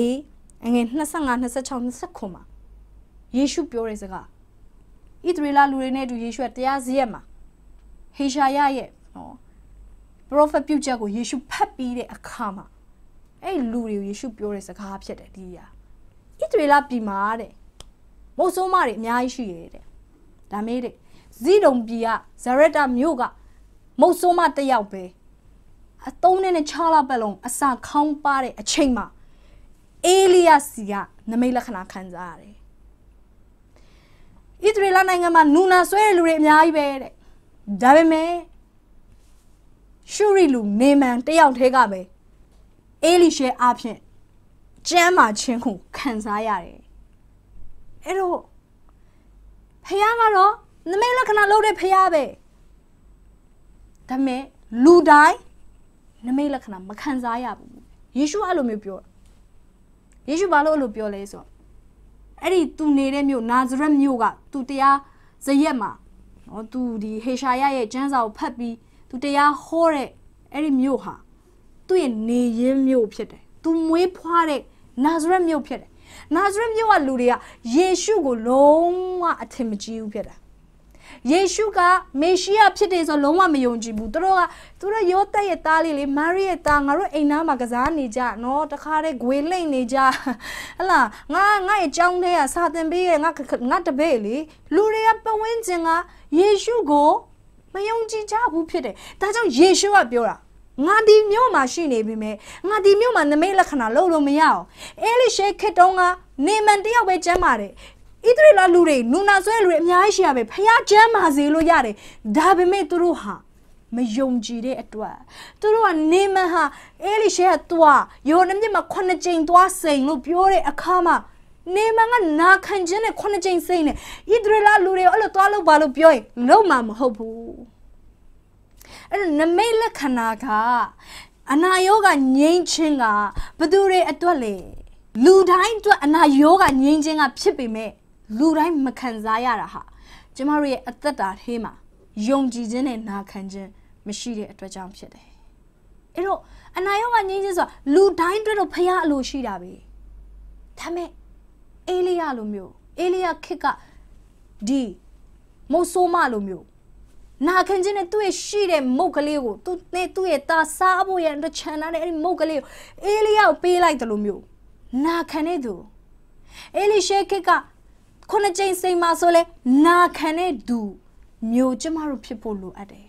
အငယ်25 26 29မှာယေရှုပြောတဲ့စကားဣသရေလလူတွေနဲ့အတူယေရှုကတရားစရက်မှာဟေရှာယရဲ့နော်ပရောဖက်ပြုချက်ကိုယေရှုဖတ်ပြီးတဲ့အခါမှာအဲ့လူတွေကိုယေရှုပြောတဲ့စကားဖြစ်တယ်ဒီရာဣသရေလပြည်မှာတဲ့မုတ်ဆိုးမတွေအများကြီးရှိရတဲ့ဒါမေးတဲ့ဇီးတုံပြည်ကဇရတာမြို့ကမုတ်ဆိုးမတစ်ယောက်ပဲအသုံးနဲ့6လပတ်လုံးအစာခေါင်းပါတဲ့အချိန်မှာအေလိယစီကနမိတ်လက္ခဏာခံစားရတယ်ဣသရေလနိုင်ငံမှာနူနာဆွဲတဲ့လူတွေအများကြီးပဲတဲ့ဒါပေမဲ့ရှုရီလူနေမန်တယောက်တည်းကပဲအေးလီရှဲအဖြစ်ကျမ်းမာခြင်းကိုခံစားရတယ်အဲ့တော့ဖះကတော့နမိတ်လက္ခဏာလုပ်တဲ့ဖះပဲဒါပေမဲ့လူတိုင်းနမိတ်လက္ခဏာမခံစားရဘူးယေရှုအဲ့လိုမျိုးပြောယေရှုဘာလို့အဲ့လိုပြောလဲဆိုတော့အဲ့ဒီသူနေတဲ့မြို့နာဇရက်မြို့ကသူတရားဇရက်မှာနော်သူဒီဟေရှာယရဲ့ကျမ်းစာကိုဖတ်ပြီးသူတရားဟောတဲ့အဲ့ဒီမြို့ဟာသူ့ရဲ့နေရင်းမြို့ဖြစ်တယ်။သူမွေးဖွားတဲ့နာဇရက်မြို့ဖြစ်တယ်။နာဇရက်မြို့ကလူတွေကယေရှုကိုလုံးဝအထင်မကြီးဘူးဖြစ်တာ။ယေရှုကမေရှိယဖြစ်တယ်ဆိုလုံးဝမယုံကြည်ဘူး။သူတို့ကသူတို့ယောသရဲ့သားလေးလေမာရိရဲ့သားငါတို့အိမ်သားမှာကစားနေကြနော်တခါတည်းဂွေလိမ့်နေကြဟလာငါငါ့ရဲ့ကြောင်းထဲကစာသင်ပေးရဲ့ငါငါတပည့်လေလူတွေကပဝင်းခြင်းကယေရှုကိုမယုံကြည်ကြဘူးဖြစ်တယ်။ဒါကြောင့်ယေရှုကပြောတာ။ငါဒီမြို့မှာရှိနေပေမဲ့ငါဒီမြို့မှာနမိတ်လက္ခဏာလုံးလို့မရအောင်အဲလိရှေခစ်တုံးကနေမန်တယောက်ပဲကျမ်းပါတယ်ဣသရေလလူတွေနူနာဆွဲလူတွေအများကြီးရှိရပဲဖះကျမ်းပါစေလို့ရတယ်ဒါပေမဲ့သူတို့ဟာမယုံကြည်တဲ့အတွက်သူတို့ကနေမန်ဟာအဲလိရှေကသွားယောနမြစ်မှာခုနှစ်ကြိမ်သွားစိန်လို့ပြောတဲ့အခါမှာနေမန်ကနာခံခြင်းနဲ့ခုနှစ်ကြိမ်စိန်နဲ့ဣသရေလလူတွေအဲ့လိုသွားလို့ပါလို့ပြောရင်လုံးမှာမဟုတ်ဘူးအဲ့တော့နမိတ်လက္ခဏာကအနာယောဂငြိမ်းခြင်းကဘသူတွေအတွက်လဲလူတိုင်းအတွက်အနာယောဂငြိမ်းခြင်းကဖြစ်ပေမဲ့လူတိုင်းမခံစားရတာဟာကျမတို့ရဲ့အသက်တာထဲမှာယုံကြည်ခြင်းနဲ့နာခံခြင်းမရှိတဲ့အတွက်ကြောင့်ဖြစ်တယ်။အဲ့တော့အနာယောဂငြိမ်းခြင်းဆိုတာလူတိုင်းအတွက်တော့ဖရားအလိုရှိတာပဲ။ဒါမဲ့အေလိယလိုမျိုးအေလိယခစ်ကဒီမုတ်ဆိုးမလိုမျိုးနာခံခြင်းနဲ့သူ့ရဲ့ရှိတဲ့မုတ်ကလေးကိုသူနဲ့သူ့ရဲ့ตาစားဖို့ရတဲ့ခြံထားတဲ့အဲ့ဒီမုတ်ကလေးကိုအေလိယကိုပေးလိုက်တယ်လို့မျိုးနာခံတဲ့သူအေလိရှေခေကခုနှစ်ကြိမ်စိမ်မှာဆိုလဲနာခံတဲ့သူမျိုးကျမတို့ဖြစ်ဖို့လိုအပ်တယ်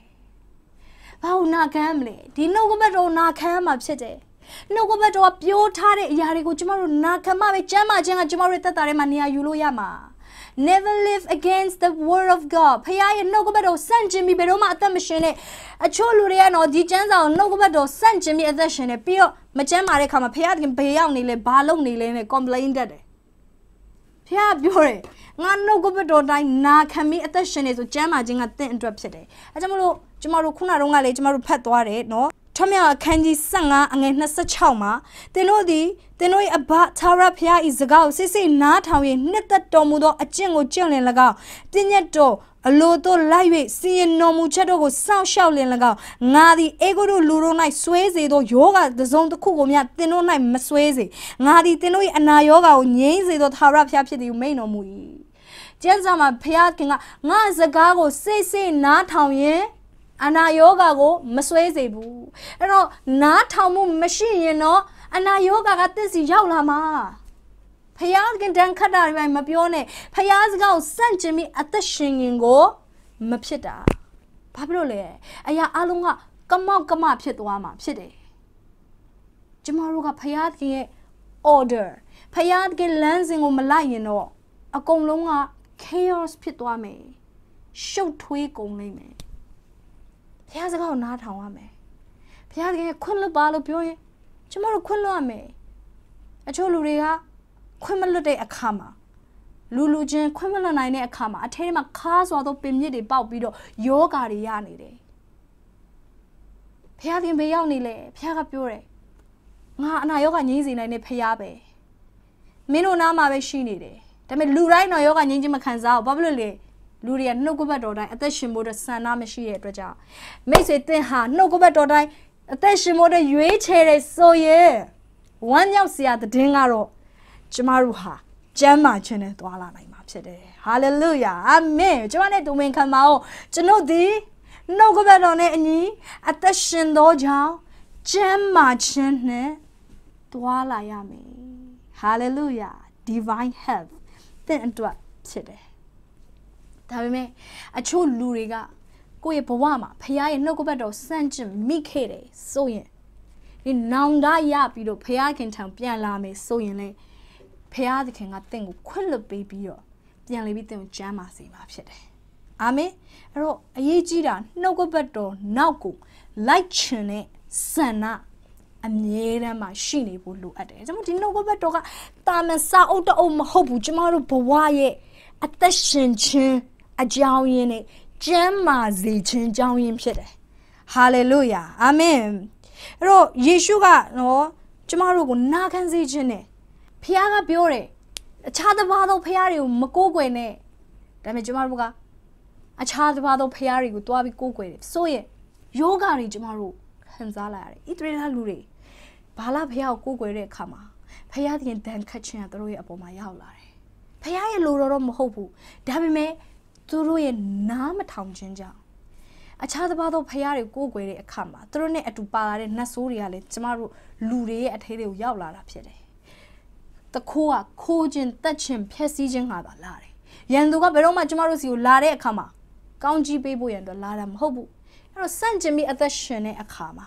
။ဘာလို့နာခံမလဲဒီနှုတ်ကပတ်တော်နာခံမှာဖြစ်တယ်။နှုတ်ကပတ်တော်ကပြောထားတဲ့အရာတွေကိုကျမတို့နာခံမှပဲကျမ်းမာခြင်းကကျမတို့ရဲ့သက်တာထဲမှာနေရာယူလို့ရမှာ။ never live against the word of God ဖခင်ရဲ့နှုတ်ကပတ်တော်ဆန့်ကျင်ပြီးဘယ်တော့မှအသက်မရှင်နဲ့အချို့လူတွေကနော်ဒီကျမ်းစာကိုနှုတ်ကပတ်တော်ဆန့်ကျင်ပြီးအသက်ရှင်နေပြီးတော့မကျမ်းမာတဲ့ခါမှာဖခင်ဘေးရောက်နေလဲဘာလုပ်နေလဲနဲ့ complain တက်တယ်ဖခင်ပြောတယ်ငါနှုတ်ကပတ်တော်တိုင်းနာခံပြီးအသက်ရှင်နေဆိုကျမ်းမာခြင်းကတင့်အတွက်ဖြစ်တယ်အဲကြောင့်မလို့ကျမတို့ခုနတုန်းကလေကျမတို့ဖတ်သွားတယ်နော်ထွမြောက်အခန်းကြီး15အငယ်26မှာသင်တို့သည်သင်တို့၏အဘသာရဖျား၏စကားကို စစ်စစ်နားထောင်၍နှစ်သက်တော်မူသောအကျင့်ကိုကျင့်လင်၎င်းပြည့်ညတ်တော်အလိုတို့လိုက်၍စီရင်တော်မူချက်တို့ကိုစောင့်ရှောက်လင်၎င်းငါသည်အေဂိုတို့လူတို့၌ဆွဲစေသောယောဂသစုံတစ်ခုကိုမြသင်တို့၌မဆွဲစေငါသည်သင်တို့၏အနာယောဂကိုငြိမ်းစေသောသာရဖျားဖြစ်သည်ကိုမိန်တော်မူ၏ကျမ်းစာမှာဖျားခင်ကငါစကားကိုစိတ်စိတ်နားထောင်ရင်အနာယောဂါကိုမဆွဲစေဘူးအဲ့တော့နားထောင်မှုမရှိရင်တော့အနာယောဂါကတင့်စီရောက်လာမှာဖယားကတန်ခတ်တာတွေမပြောနဲ့ဖယားစကားကိုစန့်ကျင်ပြီးအသက်ရှင်ရင်ကို မဖြစ်တာဘာဖြစ်လို့လဲအရာအလုံးကကမောက်ကမဖြစ်သွားမှာဖြစ်တယ်ကျမတို့ကဖယားသခင်ရဲ့ order ဖယားသခင်လမ်းစဉ်ကိုမလိုက်ရင်တော့အကုန်လုံးက chaos ဖြစ်သွားမယ်ရှုပ်ထွေးကုန်လိမ့်မယ်ဘုရားစကားကိုနားထောင်ရမယ်ဘုရားတကယ်ခွင့်လွတ်ပါလို့ပြောရင်ကျမတို့ခွင့်လွတ်ရမယ်အချို့လူတွေကခွင့်မလွတ်တဲ့အခါမှာလူလူချင်းခွင့်မလွတ်နိုင်တဲ့အခါမှာအထဲမှာခါးစွာသောပင်မြစ်တွေပေါက်ပြီးတော့ယောဂါတွေရနေတယ်ဘုရားသခင်ဘေးရောက်နေလေဘုရားကပြောတယ်ငါအနာယောဂငြိမ်းစေနိုင်တဲ့ဘုရားပဲမင်းတို့နားမှာပဲရှိနေတယ်ဒါပေမဲ့လူတိုင်းတော့ယောဂငြိမ်းခြင်းမခံစားဘူးဘာဖြစ်လို့လဲလူတွေကနှုတ်ကပတ်တော်တိုင်းအသက်ရှင်ဖို့အတွက်ဆန္ဒမရှိတဲ့အတွက်ကြောင့်မိတ်ဆွေသင်ဟာနှုတ်ကပတ်တော်တိုင်းအသက်ရှင်ဖို့အတွက်ရွေးချယ်တဲ့ဆိုရင်ဝမ်းမြောက်စရာသတင်းကတော့ကျမတို့ဟာကျမ်းမာခြင်းနဲ့သွာလာနိုင်မှာဖြစ်တယ်ဟာလေလုယာအာမင်ကျမနဲ့တူမင်ခံပါအောင်ကျွန်ုပ်ဒီနှုတ်ကပတ်တော်နဲ့အညီအသက်ရှင်သောကြောင့်ကျမ်းမာခြင်းနဲ့သွာလာရမယ် hallelujah divine health သင်အတွက်ဖြစ်တယ်ဒါပေမဲ့အချို့လူတွေကကိုယ့်ရဲ့ဘဝမှာဖခင်ရဲ့နှုတ်ကပတ်တော်စန့်ကျင်မိခဲ့တယ်ဆိုရင်ဒီနောင်တရပြီးတော့ဖခင်ထံပြန်လာမယ်ဆိုရင်လေဖခင်သခင်ကတင့်ကိုခွင့်လွှတ်ပေးပြီးတော့ပြန်လေပြီးတင့်ကိုကျမ်းပါစေမှာဖြစ်တယ်အာမင်အဲ့တော့အရေးကြီးတာနှုတ်ကပတ်တော်နောက်ကိုလိုက်ချင်တဲ့ဆန္ဒအမြဲတမ်းမှရှိနေဖို့လိုအပ်တယ်ကျွန်တော်ဒီနှုတ်ကပတ်တော်ကတာမန်စာအုပ်တအုပ်မဟုတ်ဘူးကျွန်တော်တို့ဘဝရဲ့အသက်ရှင်ခြင်းအကြောင်းရင်းနဲ့ကျမ်းမာစေခြင်းအကြောင်းရင်းဖြစ်တယ်။ဟာလေလုယာအာမင်။အဲ့တော့ယေရှုကနော်ကျမတို့ကိုနာခံစေခြင်းနဲ့ဖခင်ကပြောတယ်အခြားတစ်ပါးသောဖခင်တွေကိုမကိုးကွယ်နဲ့။ဒါပေမဲ့ကျမတို့ကအခြားတစ်ပါးသောဖခင်တွေကိုတွားပြီးကိုးကွယ်တယ်။ဆိုရင်ယောဂါတွေကျမတို့ခံစားလာရတယ်။ဣသရေလလူတွေဘာလာဖခင်ကိုကိုးကွယ်တဲ့အခါမှာဖခင်တင်ဒဏ်ခတ်ခြင်းကတို့ရဲ့အပေါ်မှာရောက်လာတယ်။ဖခင်ရဲ့လိုတော်တော့မဟုတ်ဘူး။ဒါပေမဲ့သူတို့ရဲ့နားမထောင်ခြင်းကြောင့်အခြားတစ်ပါးသောဖရားတွေကိုကိုွယ်တဲ့အခါမှာသူတို့နဲ့အတူပါလာတဲ့နတ်ဆိုးတွေကလည်းကျမတို့လူတွေရဲ့အထဲတွေကိုရောက်လာတာဖြစ်တယ်။တခိုးကခိုးခြင်းတက်ခြင်းဖျက်ဆီးခြင်းကသာလာတယ်။ရန်သူကဘယ်တော့မှကျမတို့စီကိုလာတဲ့အခါမှာကောင်းကြီးပေးဖို့ရန်အတွက်လာတာမဟုတ်ဘူး။အဲ့တော့စန့်ကျင်ပြီးအသက်ရှင်တဲ့အခါမှာ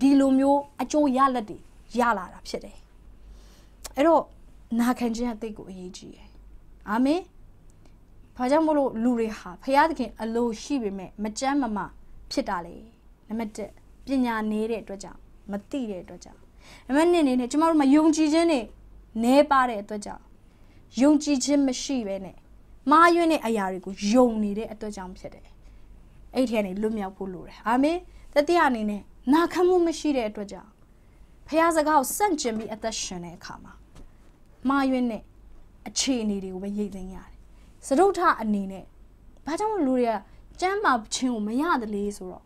ဒီလိုမျိုးအကျိုးရလက်တွေရလာတာဖြစ်တယ်။အဲ့တော့နာခံခြင်းကတိတ်ကိုအရေးကြီးတယ်။အာမင်။ဘာကြောင့်မို့လို့လူတွေဟာဖရာသခင်အလိုရှိပေမဲ့မကြမ်းမမဖြစ်တာလေနံပါတ်1ပညာနေတဲ့အတွက်ကြောင့်မသိတဲ့အတွက်ကြောင့်နံပါတ်2နေနဲ့ကျမတို့မယုံကြည်ခြင်းနဲ့နဲပါတဲ့အတွက်ကြောင့်ယုံကြည်ခြင်းမရှိဘဲနဲ့မာရွင့်တဲ့အရာတွေကိုယုံနေတဲ့အတွက်ကြောင့်ဖြစ်တယ်အဲ့ဒီကနေလွတ်မြောက်ဖို့လိုတယ်အာမင်တတိယအနေနဲ့နာခံမှုမရှိတဲ့အတွက်ကြောင့်ဖရာစကားကိုစန့်ကျင်ပြီးအသက်ရှင်တဲ့အခါမှာမာရွင့်တဲ့အခြေအနေတွေကိုပဲရိတ်သိမ်းရတယ်စရုပ်ထအနေနဲ့ဘာကြောင့်လူတွေကကျမ်းမာခြင်းကိုမရတလေဆိုတော့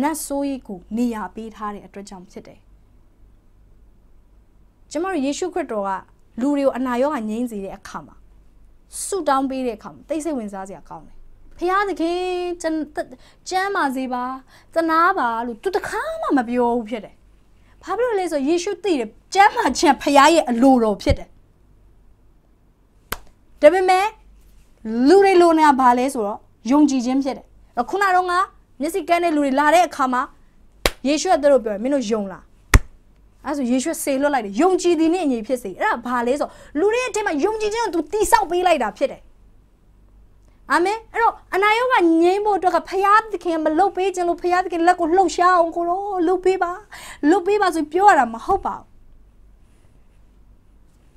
နတ်ဆိုးကြီးကိုနေရာပေးထားတဲ့အတွက်ကြောင့်ဖြစ်တယ်ကျမတို့ယေရှုခရစ်တော်ကလူတွေကိုအနာရောဂါငြိမ်းစေတဲ့အခါမှာဆုတောင်းပေးတဲ့အခါမှာတိတ်ဆိတ်ဝင်စားစရာကောင်းတယ်ဖျားသခင်ကျမ်းမာစေပါသနာပါလို့သူတခါမှမပြောဘူးဖြစ်တယ်။ဘာဖြစ်လို့လဲဆိုယေရှုသိတယ်ကျမ်းမာခြင်းဖျားရဲ့အလိုတော်ဖြစ်တယ်။ဒါပေမဲ့လူတွေလိုနေတာဘာလဲဆိုတော့ယုံကြည်ခြင်းဖြစ်တယ်အဲ့ခုနတော့ငါမျက်စိကန်းတဲ့လူတွေလာတဲ့အခါမှာယေရှုကသူတို့ပြောတယ်မင်းတို့ယုံလားအဲ့ဆိုယေရှုဆေလွတ်လိုက်တယ်ယုံကြည်သည်နဲ့အညီဖြစ်စေအဲ့ဒါဘာလဲဆိုလူတွေအထက်မှာယုံကြည်ခြင်းကို तू တိဆောက်ပေးလိုက်တာဖြစ်တယ်အာမင်အဲ့တော့အနာရောဂါငြိမ်းဖို့အတွက်ကဖရာသခင်မလုတ်ပေးခြင်းလို့ဖရာသခင်လက်ကိုလှုပ်ရှားအောင်ကိုရောလုတ်ပေးပါလုတ်ပေးပါဆိုပြောရတာမဟုတ်ပါဘူး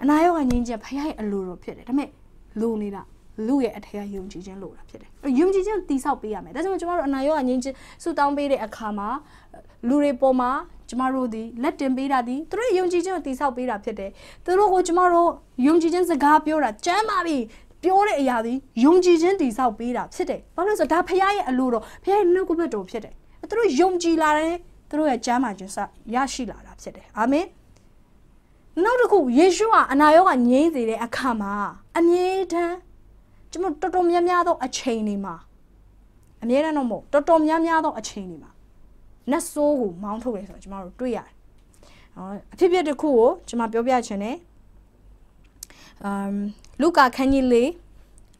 အနာရောဂါငြိမ်းခြင်းဖရာရဲ့အလိုတော်ဖြစ်တယ်ဒါပေမဲ့လိုနေတာလူရဲ့အထက်ကယုံကြည်ခြင်းလိုတာဖြစ်တယ်။ယုံကြည်ခြင်းတိဆောက်ပေးရမယ်။ဒါကြောင့်ကျွန်တော်တို့အနာရောဂါငြင်းချင်းဆူတောင်းပေးတဲ့အခါမှာလူတွေပေါ်မှာကျမတို့ဒီလက်တင်ပေးတာဒီသူတို့ယုံကြည်ခြင်းကိုတိဆောက်ပေးတာဖြစ်တယ်။သူတို့ကိုကျမတို့ယုံကြည်ခြင်းစကားပြောတာကျမ်းပါပြီပြောတဲ့အရာဒီယုံကြည်ခြင်းတိဆောက်ပေးတာဖြစ်တယ်။ဘာလို့လဲဆိုတော့ဒါဖခင်ရဲ့အလိုတော်ဖခင်ရဲ့နှုတ်ကပတ်တော်ဖြစ်တယ်။သူတို့ယုံကြည်လာတယ်သူတို့ရဲ့ကျမ်းမာခြင်းစရရှိလာတာဖြစ်တယ်။အာမင်။နောက်တစ်ခုယေရှုကအနာရောဂါငြိမ်းစေတဲ့အခါမှာအမြဲတမ်းကျွန်တော်တော်တော်များများသောအချိန်တွေမှာအများနဲ့တော့မဟုတ်တော်တော်များများသောအချိန်တွေမှာနတ်ဆိုးကိုမောင်းထုတ်တယ်ဆိုတော့ကျွန်တော်တို့တွေ့ရတယ်။ဟောအဖြစ်အပျက်တစ်ခုကိုကျွန်မပြောပြချင်တယ်။အမ်လူကာခန်းကြီးလေး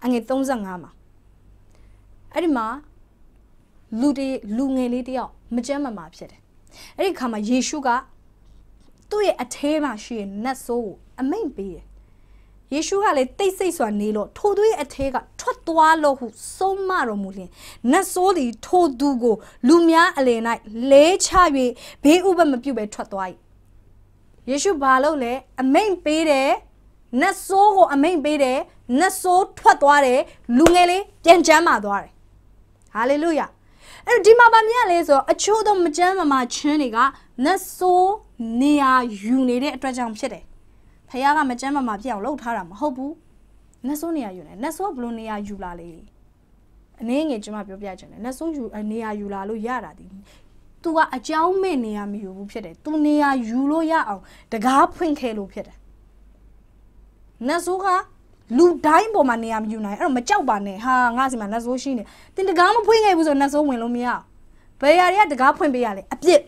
အငွေ35မှာအဲ့ဒီမှာလူတွေလူငယ်လေးတယောက်မကျမ်းမမာဖြစ်တယ်။အဲ့ဒီခါမှာယေရှုကသူ့ရဲ့အထဲမှာရှိတဲ့နတ်ဆိုးကိုအမိန့်ပေးတယ်ယေရှုကလည်းတိတ်ဆိတ်စွာနေလို့ထိုသူရဲ့အထဲကထွက်သွားလို့ဟုဆုံးမတော်မူလျင်နတ်ဆိုးသည်ထိုသူကိုလူများအလယ်၌လဲချ၍ဘေးဥပမပြုတ်ပဲထွက်သွား၏ယေရှုဘာလို့လဲအမိန်ပေးတယ်နတ်ဆိုးကို အမိန်ပေးတယ်နတ်ဆိုးထွက်သွားတယ်လူငယ်လေးပြန်ချမ်းမာသွားတယ်ဟာလေလုယာအဲ့ဒီမှာဗာမြတ်လဲဆိုအချို့သောမကြမ်းမမာချင်းတွေကနတ်ဆိုးနေရာယူနေတဲ့အတွက်ကြောင့်ဖြစ်တယ်ဖះကမကြမ်းမမာပြစ်အောင်လှုပ်ထားတာမဟုတ်ဘူးနတ်ဆိုးနေရာယူနေနတ်ဆိုးဘလို့နေရာယူလာလေအနေငယ်ကျွန်မပြောပြချင်တယ်နတ်ဆိုးယူနေရာယူလာလို့ရတာဒီသူကအကြောင်းမဲ့နေရာမယူဘူးဖြစ်တယ်သူနေရာယူလို့ရအောင်တကားဖွင့်ခဲလို့ဖြစ်တယ်နတ်ဆိုးကလူတိုင်းပေါ်မှာနေရာမယူနိုင်အဲ့တော့မကြောက်ပါနဲ့ဟာငါစီမှာနတ်ဆိုးရှိနေတင်တကားမဖွင့်ခဲ့ဘူးဆိုနတ်ဆိုးဝင်လို့မရဘယ်ရာတွေကတကားဖွင့်ပေးရလဲအပြစ်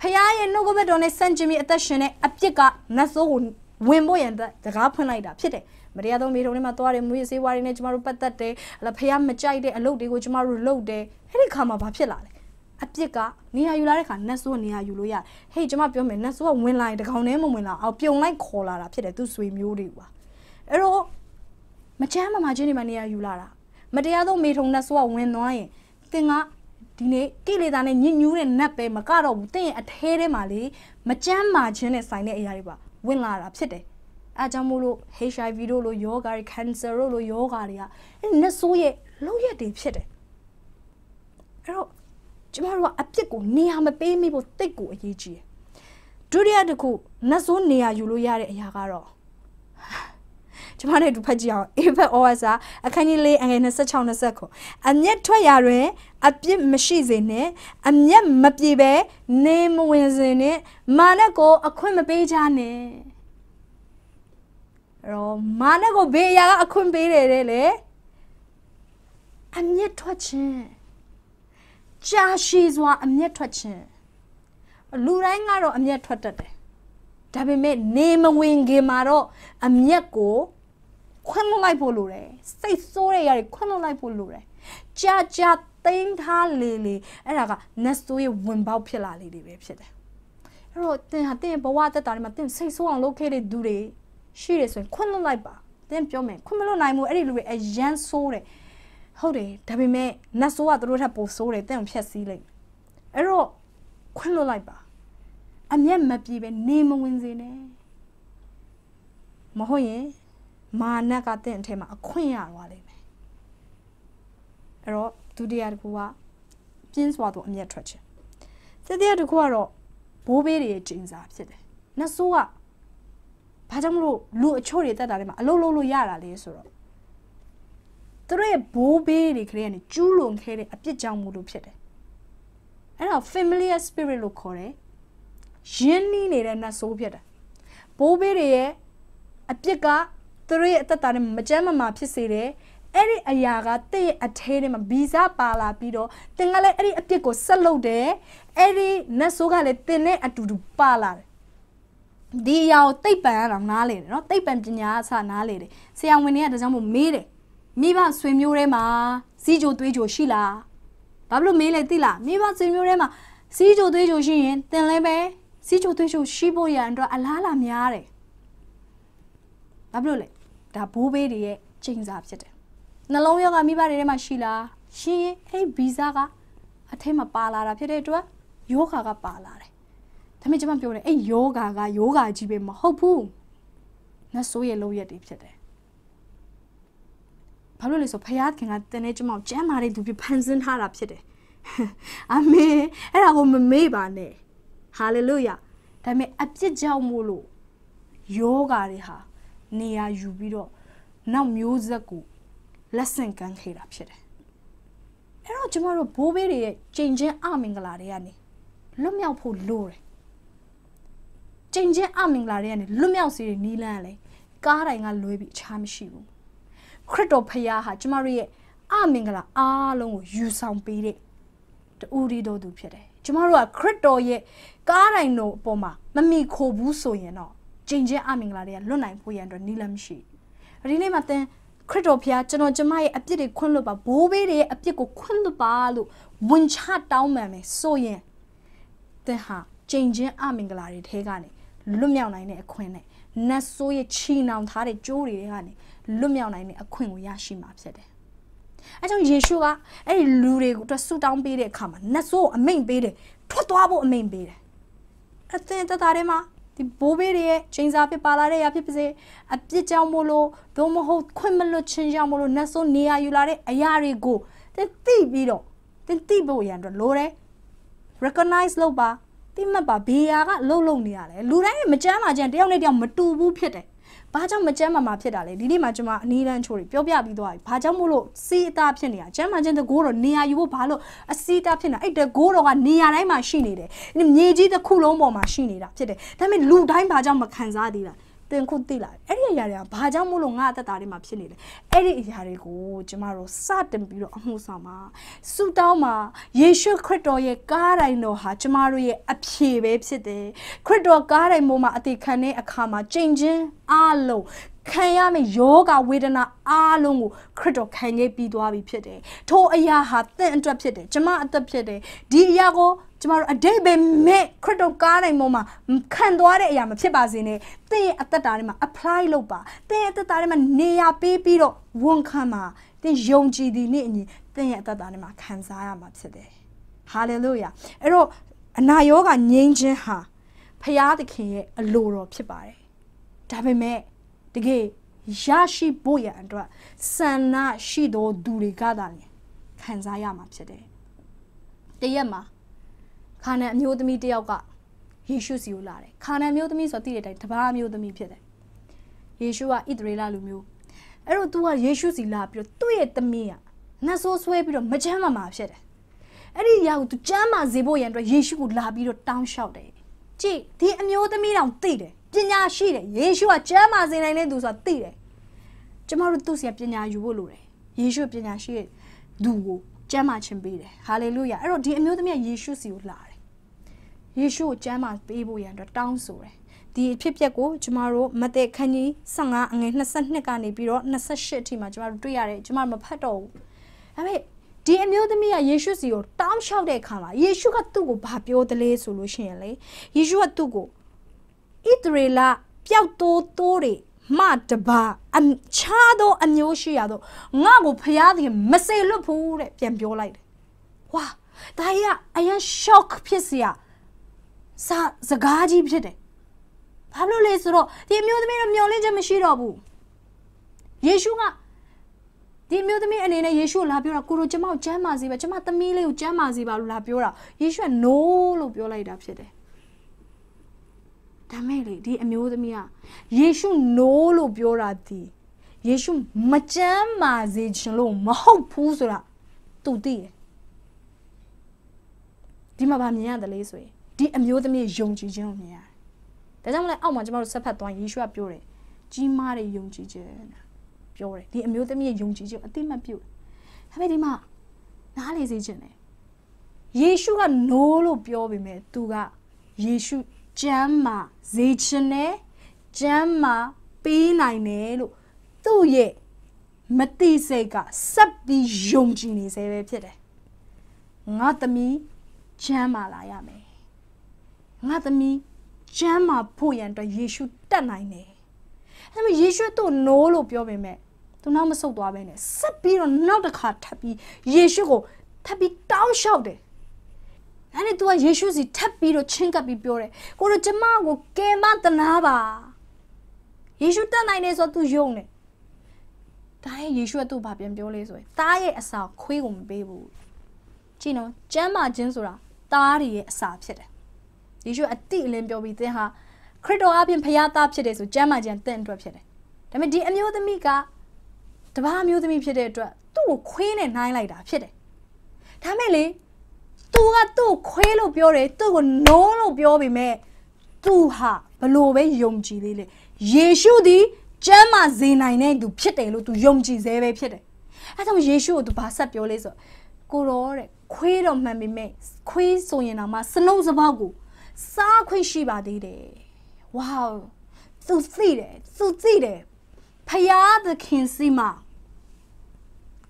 ဖះရဲ့နှုတ်ကပတ်တော်နဲ့စန့်ကျင်ပြီးအသက်ရှင်တဲ့အပြစ်ကနတ်ဆိုးကိုဝင်ဖို့ရန်တကားဖွင့်လိုက်တာဖြစ်တယ်မတရားသောမိထုံတွေမှာသွားတယ်မွေးစေးဝါးတွေနဲ့ကျမတို့ပတ်သက်တယ်အဖះမကြိုက်တဲ့အလုပ်တွေကိုကျမတို့လုပ်တယ်အဲ့ဒီခါမှာဘာဖြစ်လာလဲအပြစ်ကနေရာယူလာတဲ့ခါနတ်ဆိုးကနေရာယူလို့ရတယ်ဟေးကျမပြောမယ်နတ်ဆိုးကဝင်လာရင်တကောင်တည်းမဝင်လာအောင်ပြုံလိုက်ခေါ်လာတာဖြစ်တယ်သူဆွေမျိုးတွေကွာအဲ့တော့မချမ်းမမချင်းတွေမှာနေရာယူလာတာမတရားသောမိထုံနတ်ဆိုးကဝင်သွားရင်သင်ကဒီနေ့ကိလေသာနဲ့ညစ်ညူးတဲ့နတ်ပဲမကတော့ဘူးသင်ရဲ့အထဲထဲမှာလေမချမ်းမချင်းနဲ့ဆိုင်တဲ့အရာတွေပါဝင်လာတာဖြစ်တယ်အဲအကြောင်းမို့လို့ HIV တို့လိုယောဂါတွေ cancer တို့လိုယောဂါတွေကအဲနတ်ဆိုးရဲ့လောက်ရက်တွေဖြစ်တယ်အဲ့တော့ကျမတို့ကအပြစ်ကိုနေရာမပေးမိဖို့တိတ်ကိုအရေးကြီးတယ်ဒုတိယတစ်ခုနတ်ဆိုးနေရာယူလို့ရတဲ့အရာကတော့ကျမတို့အတူဖတ်ကြည့်အောင် Event OS ကအခန်းကြီး၄အငယ်26 29အမျက်ထွက်ရာတွင် အပြစ်မရှိစေနှင့်အမျက်မပြေဘဲနေမဝင်စေနှင့်မာနကိုအခွင့်မပေးကြနှင့်ရောမာနကိုဘေးအရာကအခွင့်ပေးတယ်တဲ့လေအမျက်ထွက်ခြင်းကြာရှည်စွာအမျက်ထွက်ခြင်းလူတိုင်းကတော့အမျက်ထွက်တတ်တယ်ဒါပေမဲ့နေမဝင်ခင်မှာတော့အမျက်ကိုခွန်းလွတ်လိုက်ဖို့လိုတယ်စိတ်ဆိုးတဲ့ຢာတွေခွန်းလွတ်လိုက်ဖို့လိုတယ်ကြာကြာတိမ်ထားလေလေအဲ့ဒါက next door ရဲ့ဝင်ပေါက်ဖြစ်လာလေတွေပဲဖြစ်တယ်အဲ့တော့တင်ဟာတင်ဘဝတက်တာတွေမှာတင်စိတ်ဆိုးအောင်လုပ်ခဲ့တဲ့သူတွေရှိတယ်ဆိုရင်ခွန်းလွတ်လိုက်ပါတင်ပြောမယ်ခွန်းမလွတ်နိုင်ဘူးအဲ့ဒီလူတွေအရန်ဆိုးတယ်ဟုတ်တယ်ဒါပေမဲ့ next door ကသူတို့ထက်ပိုဆိုးတယ်တင်ကိုဖျက်ဆီးလိုက်အဲ့တော့ခွန်းလွတ်လိုက်ပါအမျက်မပြေပဲနေမဝင်စေနဲ့မဟုတ်ရင်မာနကတင့်အထဲမှာအခွင့်ရသွားလိမ့်မယ်အဲ့တော့ဒုတိယတစ်ခုကပြင်းစွာသောအမျက်ထွက်ခြင်းတတိယတစ်ခုကတော့ဘိုးဘေးတွေရဲ့ကျင်စာဖြစ်တယ်နတ်ဆိုးကဘာကြောင့်မလို့လူအချို့တွေတက်တာတွေမှာအလုပ်လုပ်လို့ရတာလေဆိုတော့သူတို့ရဲ့ဘိုးဘေးတွေခရေကနေကျူးလွန်ခဲ့တဲ့အပြစ်ကြောင့်မို့လို့ဖြစ်တယ်အဲ့တော့ familiar spirit လို့ခေါ်တယ်ရင်းနှီးနေတဲ့နတ်ဆိုးဖြစ်တယ်ဘိုးဘေးတွေရဲ့အပြစ်ကသူတို့ရဲ့အသက်တာတွေမကြမ်းမမာ ဖြစ်စေတယ်အဲ့ဒီအရာကတင့်ရဲ့အထဲထဲမှာဗီဇပါလာပြီးတော့တင်ကလည်းအဲ့ဒီအပြစ်ကိုဆက်လုပ်တယ်အဲ့ဒီနတ်ဆိုးကလည်းတင်နဲ့အတူတူပါလာတယ်ဒီအရာကိုသိပ္ပံရအောင်နားလေတယ်နော်သိပ္ပံပညာအစနားလေတယ်ဆရာဝန်တွေကဒါကြောင့်မို့မေးတယ်မိဘဆွေမျိုးထဲမှာစီးကြိုသွေးကြိုရှိလားဘာလို့မေးလဲသိလားမိဘဆွေမျိုးထဲမှာစီးကြိုသွေးကြိုရှိရင်တင်လဲပဲစီးကြိုသွေးကြိုရှိဖို့ရန်အတွက်အလားလာများတယ်ဘာလို့လဲဒါဘိုးဘေးတွေရဲ့ချိန်စာဖြစ်တယ်နှလုံးရောဂါမိဘတွေထဲမှာရှိလားရှိရင်အဲ့ဗီဇကအထက်မှာပါလာတာဖြစ်တဲ့အတွက်ယောဂါကပါလာတယ်ဒါပေမဲ့ကျွန်မပြောတယ်အဲ့ယောဂါကယောဂါကြီးပဲမဟုတ်ဘူးနတ်ဆိုးရဲ့လုပ်ရက်တွေဖြစ်တယ်ဘာလို့လဲဆိုဖယားခင်ကတင်းနေကျွန်မကျမ်းမာတဲ့သူပြဖန်ဆင်းထားတာဖြစ်တယ်အမေအဲ့ဒါကိုမမေ့ပါနဲ့ဟာလေလုယာဒါပေမဲ့အပြစ်ကြောင့်မို့လို့ယောဂါတွေဟာနေရာယူပြီးတော့နောက်မျိုးဆက်ကိုလက်ဆင့်ကမ်းခဲ့တာဖြစ်တယ်အဲ့တော့ကျမတို့ဘိုးဘေးတွေရဲ့ကြင်ချင်းအမင်္ဂလာတွေကနေလွတ်မြောက်ဖို့လိုတယ်ကြင်ချင်းအမင်္ဂလာတွေကနေလွတ်မြောက်စေတဲ့နီးလန်းကလေကားတိုင်းကလွဲပြီးအခြားမရှိဘူးခရစ်တော်ဖခင်ဟာကျမတို့ရဲ့အမင်္ဂလာအားလုံးကိုယူဆောင်ပေးတဲ့တူရီတော်သူဖြစ်တယ်ကျမတို့ကခရစ်တော်ရဲ့ကားတိုင်းတို့အပေါ်မှာမမိခိုဘူးဆိုရင်တော့ကျင့်ချင်းအမင်္ဂလာတွေကလွတ်နိုင်ဖို့ရန်အတွက်နီးလမ်းမရှိဘူးဒီနေ့မှာသင်ခရစ်တော်ဖျားကျွန်တော်ကျမရဲ့အပြစ်တွေခွင့်လွတ်ပါဘိုးဘေးတွေရဲ့အပြစ်ကိုခွင့်လွတ်ပါလို့ဝန်ချတောင်းပန်မယ်ဆိုရင်သင်ဟာကျင့်ချင်းအမင်္ဂလာတွေထဲကနေလွတ်မြောက်နိုင်တဲ့အခွင့်နဲ့နတ်ဆိုးရဲ့ချီနှောင်ထားတဲ့ကြိုးတွေကနေလွတ်မြောက်နိုင်တဲ့အခွင့်ကိုရရှိမှာဖြစ်တယ်။အဲကြောင့်ယေရှုကအဲ့ဒီလူတွေကိုအတွက်ဆူတောင်းပေးတဲ့အခါမှာနတ်ဆိုးကိုအမိန့်ပေးတယ်ထွက်သွားဖို့အမိန့်ပေးတယ်။အသင်တသားထဲမှာဒီဘိုးဘေးတွေရဲ့ချိန်စာဖြစ်ပါလာတဲ့ရာဖြစ်ပါစေအပြစ်ကြောင့်မို့လို့ဒို့မဟုတ်ခွင့်မလွတ်ခြင်းကြောင့်မို့လို့နတ်ဆိုးနေရာယူလာတဲ့အရာတွေကိုတင်သိပြီးတော့တင်သိဖို့ရန်အတွက်လိုတယ် recognize လုပ်ပါတိမှတ်ပါဘေးရာကလှုပ်လှုပ်နေရတယ်လူတိုင်းရဲ့မကြမ်းမာကြမ်းတယောက်နဲ့တယောက်မတူဘူးဖြစ်တယ်ဘာကြောင့်မကျမ်းမာမှာဖြစ်တာလဲဒီနေ့မှာကျွန်မအနီးလန်းချိုးတွေပြောပြပြီးသွားပြီဘာကြောင့်မို့လို့စီအသားဖြစ်နေတာကျမ်းမာခြင်းတကိုးတော့နေရာယူဖို့ဘာလို့အစီအသားဖြစ်နေတာအဲ့တကိုးတော့ကနေရာတိုင်းမှာရှိနေတယ်မြေကြီးတစ်ခုလုံးပေါ်မှာရှိနေတာဖြစ်တယ်ဒါပေမဲ့လူတိုင်းဘာကြောင့်မခံစားသေးတာလဲသင်ခုသိလာအဲ့ဒီအရာတွေကဘာကြောင့်မို့လို့ငါအသက်တာထဲမှာဖြစ်နေလဲအဲ့ဒီအရာတွေကိုကျမတို့စတင်ပြီးတော့အမှုဆောင်ပါဆုတောင်းပါယေရှုခရစ်တော်ရဲ့ကားတိုင်းတော်ဟာကျမတို့ရဲ့အဖြေပဲဖြစ်တယ်ခရစ်တော်ကားတိုင်းပေါ်မှာအသေးခံတဲ့အခါမှာချိန်ချင်းအလုံးခံရမယ့်ယောဂဝေဒနာအားလုံးကိုခရစ်တော်ခံခဲ့ပြီးသွားပြီဖြစ်တယ်။ထိုအရာဟာသင်အတွက်ဖြစ်တယ်။ကျမအသက်ဖြစ်တယ်။ဒီအရာကိုကျမတို့အတိတ်ပဲမဲ့ခရစ်တော်ကားတိုင်းပေါ်မှာခံသွားတဲ့အရာမဖြစ်ပါစေနဲ့။သင်ရဲ့အသက်တာထဲမှာ apply လုပ်ပါ။သင်ရဲ့အသက်တာထဲမှာနေရာပေးပြီးတော့ဝန်ခံပါ။သင်ယုံကြည်သည်နှင့်အညီသင်ရဲ့အသက်တာထဲမှာခံစားရမှာဖြစ်တယ်။ hallelujah ။အဲ့တော့အနာယောဂငြိမ်းခြင်းဟာဖရာသခင်ရဲ့အလိုတော်ဖြစ်ပါတယ်။ဒါပေမဲ့တကယ်ရရှိဖို့ရန်အတွက်ဆန္ဒရှိသောသူတွေကသာလျှင်ခံစားရမှာဖြစ်တယ်။တရက်မှာခါနန်အမျိုးသမီးတယောက်ကယေရှုစီကိုလာတယ်။ခါနန်မျိုးသမီးဆိုသိတဲ့အတိုင်းတပါးမျိုးသမီးဖြစ်တယ်။ယေရှုကဣသရေလလူမျိုးအဲ့တော့ तू ကယေရှုစီလာပြီးတော့သူ့ရဲ့သမီးကနှဆိုးဆွဲပြီးတော့မချမ်းမမာဖြစ်တယ်။အဲ့ဒီရာကို तू ချမ်းမာစေဖို့ရန်အတွက်ယေရှုကိုလာပြီးတော့တောင်းလျှောက်တယ်။ကြည့်ဒီအမျိုးသမီးတောင်သိတယ်။ပညာရှိတယ်ယေရှုကကျမ်းမာစေနိုင်တဲ့သူဆိုတာသိတယ်ကျမတို့သူ့စီကပညာယူဖို့လိုတယ်ယေရှုပညာရှိတဲ့သူကိုကျမ်းမာခြင်းပေးတယ်ဟာလေလုယာအဲ့တော့ဒီအမျိုးသမီးကယေရှုစီကိုလာတယ်ယေရှုကိုကျမ်းမာပေးဖို့ရန်အတွက်တောင်းဆိုတယ်ဒီအဖြစ်ပျက်ကိုကျမတို့မသက်ခန်းကြီး15အငယ်22ကနေပြီးတော့28အထိမှာကျမတို့တွေ့ရတယ်ကျမတို့မဖတ်တော့ဘူးဒါပေမဲ့ဒီအမျိုးသမီးကယေရှုစီကိုတောင်းလျှောက်တဲ့အခါမှာယေရှုကသူ့ကိုဘာပြောသလဲဆိုလို့ရှိရင်လေယေရှုကသူ့ကိုဣသရေလပျောက်တိုးတိုးတွေမတပါအချားသောအမျိုးရှိရသောငါ့ကိုဖျားသည်မစေလွတ်ဘူးတဲ့ပြန်ပြောလိုက်တယ်။ဝါဒါရအရင် shock ဖြစ်စရာစာစကားကြီးဖြစ်တယ်။ဘာလို့လဲဆိုတော့ဒီအမျိုးသမီးတော့မျောလင့်ချက်မရှိတော့ဘူး။ယေရှုကဒီမျိုးသမီးအနေနဲ့ယေရှုကိုလာပြောတာကိုလိုကျမကိုကျမ်းပါစေပဲကျမသမီးလေးကိုကျမ်းပါစေပါလို့လာပြောတာယေရှုက no လို့ပြောလိုက်တာဖြစ်တယ်ဒါမဲ့လေဒီအမျိုးသမီးကယေရှု no လို့ပြောတာဒီယေရှုမကြမ်းမာစေခြင်းလို့မဟုတ်ဘူးဆိုတာသူသိတယ်ဒီမှာဗာမြင်ရတယ်လေဆိုရင်ဒီအမျိုးသမီးယုံကြည်ခြင်းကိုမြင်ရတယ်ဒါကြောင့်မလဲအောက်မှာကျမတို့ဆက်ဖက်သွားယေရှုကပြောတယ်ကြီးမားတဲ့ယုံကြည်ခြင်းပြောတယ်ဒီအမျိုးသမီးရဲ့ယုံကြည်ခြင်းအတိမတ်ပြုတ်ဒါပေမဲ့ဒီမှာနားလေစေခြင်းလေယေရှုက no လို့ပြောပေမဲ့သူကယေရှုကျမ်းမာဈေးချင်တယ်ကျမ်းမာပေးနိုင်တယ်လို့သူ့ရဲ့မတိစိတ်ကဆက်ပြီးယုံကြည်နေစေပဲဖြစ်တယ်ငါသမီးကျမ်းမာလာရမယ်ငါသမီးကျမ်းမာဖို့ရန်အတွက်ယေရှုတက်နိုင်တယ်အဲ့ဒါယေရှုတို့ no လို့ပြောပေမဲ့သူနောက်မဆုတ်သွားဘဲနဲ့ဆက်ပြီးတော့နောက်တစ်ခါထပ်ပြီးယေရှုကိုထပ်ပြီးတောင်းလျှောက်တယ်အဲ့ဒီ तू ကယေရှုစီထပ်ပြီးတော့ချင်းကပ်ပြီးပြောတယ်ကိုတို့ကျမကိုကယ်မတနာပါယေရှုတတ်နိုင်တယ်ဆိုတော့ तू ယုံတယ်ဒါရဲ့ယေရှုကသူ့ဘာပြန်ပြောလဲဆိုရင်သားရဲ့အစာခွေးကိုမပေးဘူးကြည့်နော်ကျမ်းမာခြင်းဆိုတာသားတွေရဲ့အစာဖြစ်တယ်ယေရှုအတိအလင်းပြောပြီးသင်ဟာခရစ်တော်အပြင်ဖခင်သားဖြစ်တယ်ဆိုကျမ်းမာခြင်းသင်အတွက်ဖြစ်တယ်ဒါပေမဲ့ဒီအမျိုးသမီးကတပါးအမျိုးသမီးဖြစ်တဲ့အတွက်သူ့ကိုခွေးနဲ့နှိုင်းလိုက်တာဖြစ်တယ်ဒါမဲ့လေသူကသူ့ခွဲလို့ပြောတယ်သူ့ကိုနိုးလို့ပြောပေမဲ့သူဟာဘလို့ပဲယုံကြည်သေးလေယေရှုသည်ကျမ်းမာစေနိုင်တဲ့သူဖြစ်တယ်လို့သူယုံကြည်သေးပဲဖြစ်တယ်အဲဒါကြောင့်ယေရှုကိုသူဘာဆက်ပြောလဲဆိုကိုရောတဲ့ခွေးတော့မှန်ပေမဲ့ခွေးဆိုရင်တော့မှစလုံးစပေါက်ကိုစားခွင့်ရှိပါသေးတယ်ဝေါသူသိတယ်သူသိတယ်ဖယားသခင်စီမှာ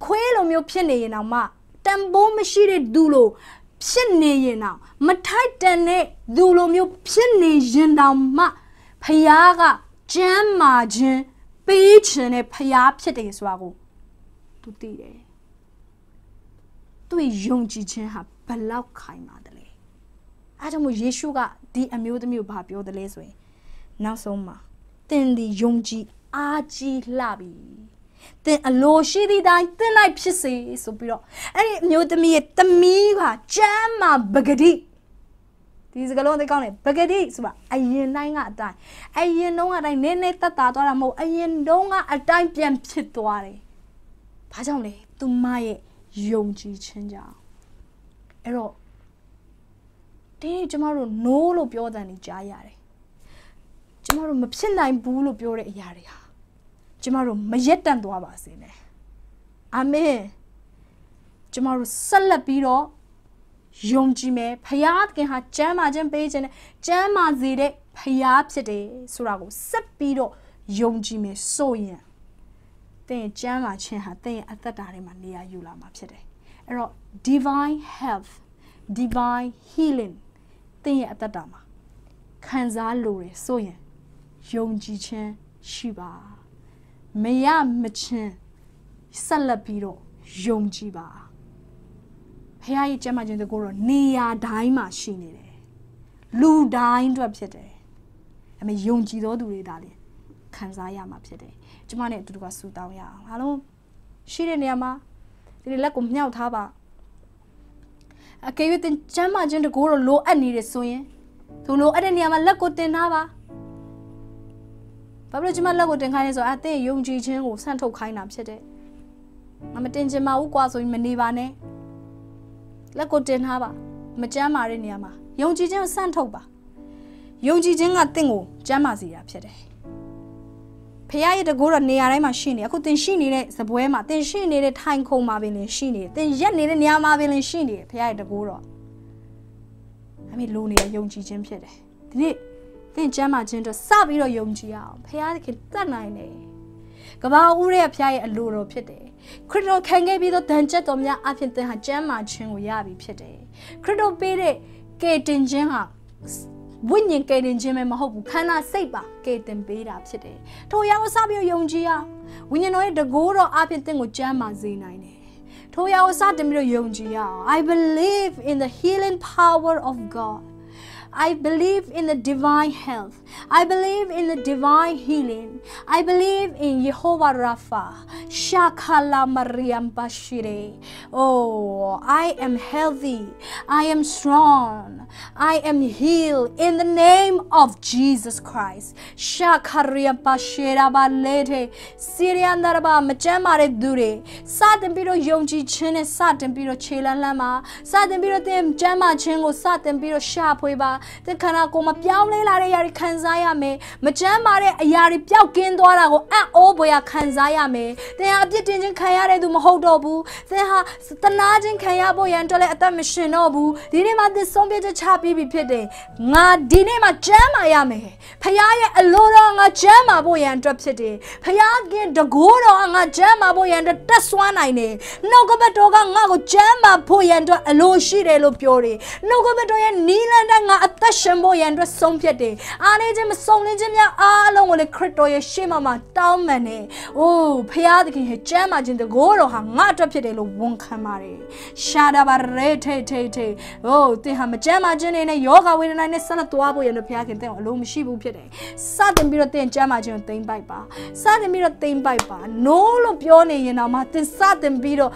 ခွေးလိုမျိုးဖြစ်နေရင်တော့မှတန်ဖိုးမရှိတဲ့သူလိုဖြစ်နေရင်တော့မထိုက်တန်တဲ့လူလိုမျိုးဖြစ်နေရင်တောင်မှဖယားကကျမ်းမာခြင်းပေးခြင်းနဲ့ဖယားဖြစ်တယ်ဆိုတာကိုသူသိတယ်။သူ့ယုံကြည်ခြင်းဟာဘလောက်ခိုင်မာတယ်လဲ။အဲဒါကြောင့်မို့ယေရှုကဒီအမျိုးသမီးကိုဘာပြောတယ်လဲဆိုရင် နောက်ဆုံးမှာသင်ဒီယုံကြည်အားကြီးလှပြီသင်အလိုရှိသည့်တိုင်းသင်လိုက်ဖြစ်စေဆိုပြီးတော့အဲ့ဒီအမျိုးသမီးရဲ့တမီးကကျမ်းမာပဂတိဒီစကလုံးသိကောင်းတယ်ပဂတိဆိုတာအရင်တိုင်းကအတိုင်းအရင်တုန်းကအတိုင်းနည်းနည်းတက်တာသွားတာမဟုတ်အရင်တုန်းကအတိုင်းပြန်ဖြစ်သွားတယ်။ဘာကြောင့်လဲ။သူမရဲ့ယုံကြည်ခြင်းကြောင့်အဲ့တော့ဒီနေ့ကျမတို့ no လို့ပြောတဲ့အတန်ကြီးကြားရတယ်။ကျမတို့မဖြစ်နိုင်ဘူးလို့ပြောတဲ့အရာတွေဟာကျမတို့မရက်တန့်သွားပါစေနဲ့အာမင်ကျမတို့ဆက်လက်ပြီးတော့ယုံကြည်မယ်ဖရာသခင်ဟာကြမ်းမာခြင်းပေးခြင်းနဲ့ကြမ်းမာစေတဲ့ဖရာဖြစ်တယ်ဆိုတာကိုဆက်ပြီးတော့ယုံကြည်မယ်ဆိုရင်သင်ကြမ်းမာခြင်းဟာသင်ရဲ့အသက်တာထဲမှာနေရာယူလာမှာဖြစ်တယ်အဲ့တော့ divine health divine healing သင်ရဲ့အသက်တာမှာခံစားလိုတယ်ဆိုရင်ယုံကြည်ခြင်းရှိပါမရမချင်းဆက်လက်ပြီးတော့ယုံကြည်ပါဖခင်ရဲ့ကြမ်းမှခြင်းတကူတော့နေရာတိုင်းမှာရှိနေတယ်လူတိုင်းအတွက်ဖြစ်တယ်အမေယုံကြည်သောသူတွေဒါလေခံစားရမှာဖြစ်တယ်ကျမနဲ့အတူတူကစူတောင်းရအောင်အားလုံးရှိတဲ့နေရာမှာဒီလက်ကိုမြှောက်ထားပါအကယ်၍တင်ကျမ်းမာခြင်းတကူတော့လိုအပ်နေတယ်ဆိုရင်သူလိုအပ်တဲ့နေရာမှာလက်ကိုတင်ထားပါဘာဖြစ်လို့ကျမလက်ကိုတင်ခိုင်းလဲဆိုတော့အသင်ယုံကြည်ခြင်းကိုဆန့်ထုတ်ခိုင်းတာဖြစ်တယ်။ငါမတင်ချင်ပါဘူးကွာဆိုရင်မနေပါနဲ့။လက်ကိုတင်ထားပါ။မကြမ်းမာတဲ့နေရာမှာယုံကြည်ခြင်းကိုဆန့်ထုတ်ပါ။ယုံကြည်ခြင်းကတင့်ကိုကြမ်းမာစေတာဖြစ်တယ်။ဖခင်ရဲ့တကူတော့နေရာတိုင်းမှာရှိနေအခုတင်ရှိနေတဲ့ဇပွဲမှာတင်ရှိနေတဲ့ထိုင်ခုံမှာပင်လင်ရှိနေတယ်။တင်ရက်နေတဲ့နေရာမှာပင်လင်ရှိနေတယ်ဖခင်ရဲ့တကူတော့။အမေလိုနေတဲ့ယုံကြည်ခြင်းဖြစ်တယ်။ဒီနေ့သင်ကျမ်းမာခြင်းအတွက်စပြီးတော့ယုံကြည်ရအောင်ဖခင်သခင်တတ်နိုင်တယ်ကဘာဦးရဲ့ဖခင်ရဲ့အလိုတော်ဖြစ်တယ်ခရစ်တော်ခံခဲ့ပြီးသောဒဏ်ချက်တော်များအပြင်သင်ဟာကျမ်းမာခြင်းကိုရပြီဖြစ်တယ်ခရစ်တော်ပေးတဲ့ကယ်တင်ခြင်းဟာဝိညာဉ်ကယ်တင်ခြင်းပဲမဟုတ်ဘူးခန္ဓာစိတ်ပါကယ်တင်ပေးတာဖြစ်တယ်ထိုအရာကိုစပြီးယုံကြည်ရဝိညာဉ်တော်ရဲ့တကိုးတော်အပြင်သင်ကိုကျမ်းမာစေနိုင်တယ်ထိုအရာကိုစတင်ပြီးယုံကြည်ရအောင် I believe in the healing power of God I believe in the divine health. I believe in the divine healing. I believe in Jehovah Rapha. Shakala Mariam Bashire. Oh, I am healthy. I am strong. I am healed in the name of Jesus Christ. Shakariam Bashira Balete. Siriandaraba Machamare Dure. Satan Biro Yonji Chine Satan Biro Chila Lama. Satan Biro Tem Jama Chingo Satan Biro Shapweba. သင်ခန္ဓာကိုယ်မပြောင်းလဲလာတဲ့အရာတွေခံစားရမယ်မကြမ်းမာတဲ့အရာတွေပျောက်ကင်းသွားတာကိုအံ့ဩဖွယ်ရခံစားရမယ်သင်ဟာအပြစ်တင်ခြင်းခံရတဲ့သူမဟုတ်တော့ဘူးသင်ဟာတနာခြင်းခံရဖို့ရန်အတွက်လည်းအသက်မရှင်တော့ဘူးဒီနေ့မှသင်ဆုံးဖြတ်ချက်ချပြီးပြီဖြစ်တယ်ငါဒီနေ့မှကြမ်းမာရမယ်ဖခင်ရဲ့အလိုတော်ငါကြမ်းမာဖို့ရန်အတွက်ဖြစ်တယ်ဖခင်တကိုးတော်ငါကြမ်းမာဖို့ရန်အတွက်တက်စွမ်းနိုင်တယ်နှုတ်ကပတ်တော်ကငါ့ကိုကြမ်းမာဖို့ရန်အတွက်အလိုရှိတယ်လို့ပြောတယ်နှုတ်ကပတ်တော်ရဲ့နီးလန်းတဲ့ငါအသက်ရှင်ဖို့ရန်အတွက်ဆုံးဖြတ်တယ်အားနေခြင်းမဆုံးလင်းခြင်းများအားလုံးကိုလေခရစ်တော်ရဲ့ရှေ့မှာမှာတောင်းပန်တယ်အိုးဖရာသခင်ရဲ့ကြမ်းမာခြင်းတကောတော်ဟာငါအတွက်ဖြစ်တယ်လို့ဝန်ခံပါတယ်ရှာတာပါရဲထေထေထေအိုးသင်ဟာမကြမ်းမာခြင်းနဲ့ယောဂဝေဒနာနဲ့ဆက်လက်သွားဖို့ရန်လို့ဖရာခင်သင်ကိုအလိုမရှိဘူးဖြစ်တယ်စတင်ပြီးတော့သင်ကြမ်းမာခြင်းကိုသိမ့်ပိုက်ပါစတင်ပြီးတော့သိမ့်ပိုက်ပါ no လို့ပြောနေရင်တော့မှသင်စတင်ပြီးတော့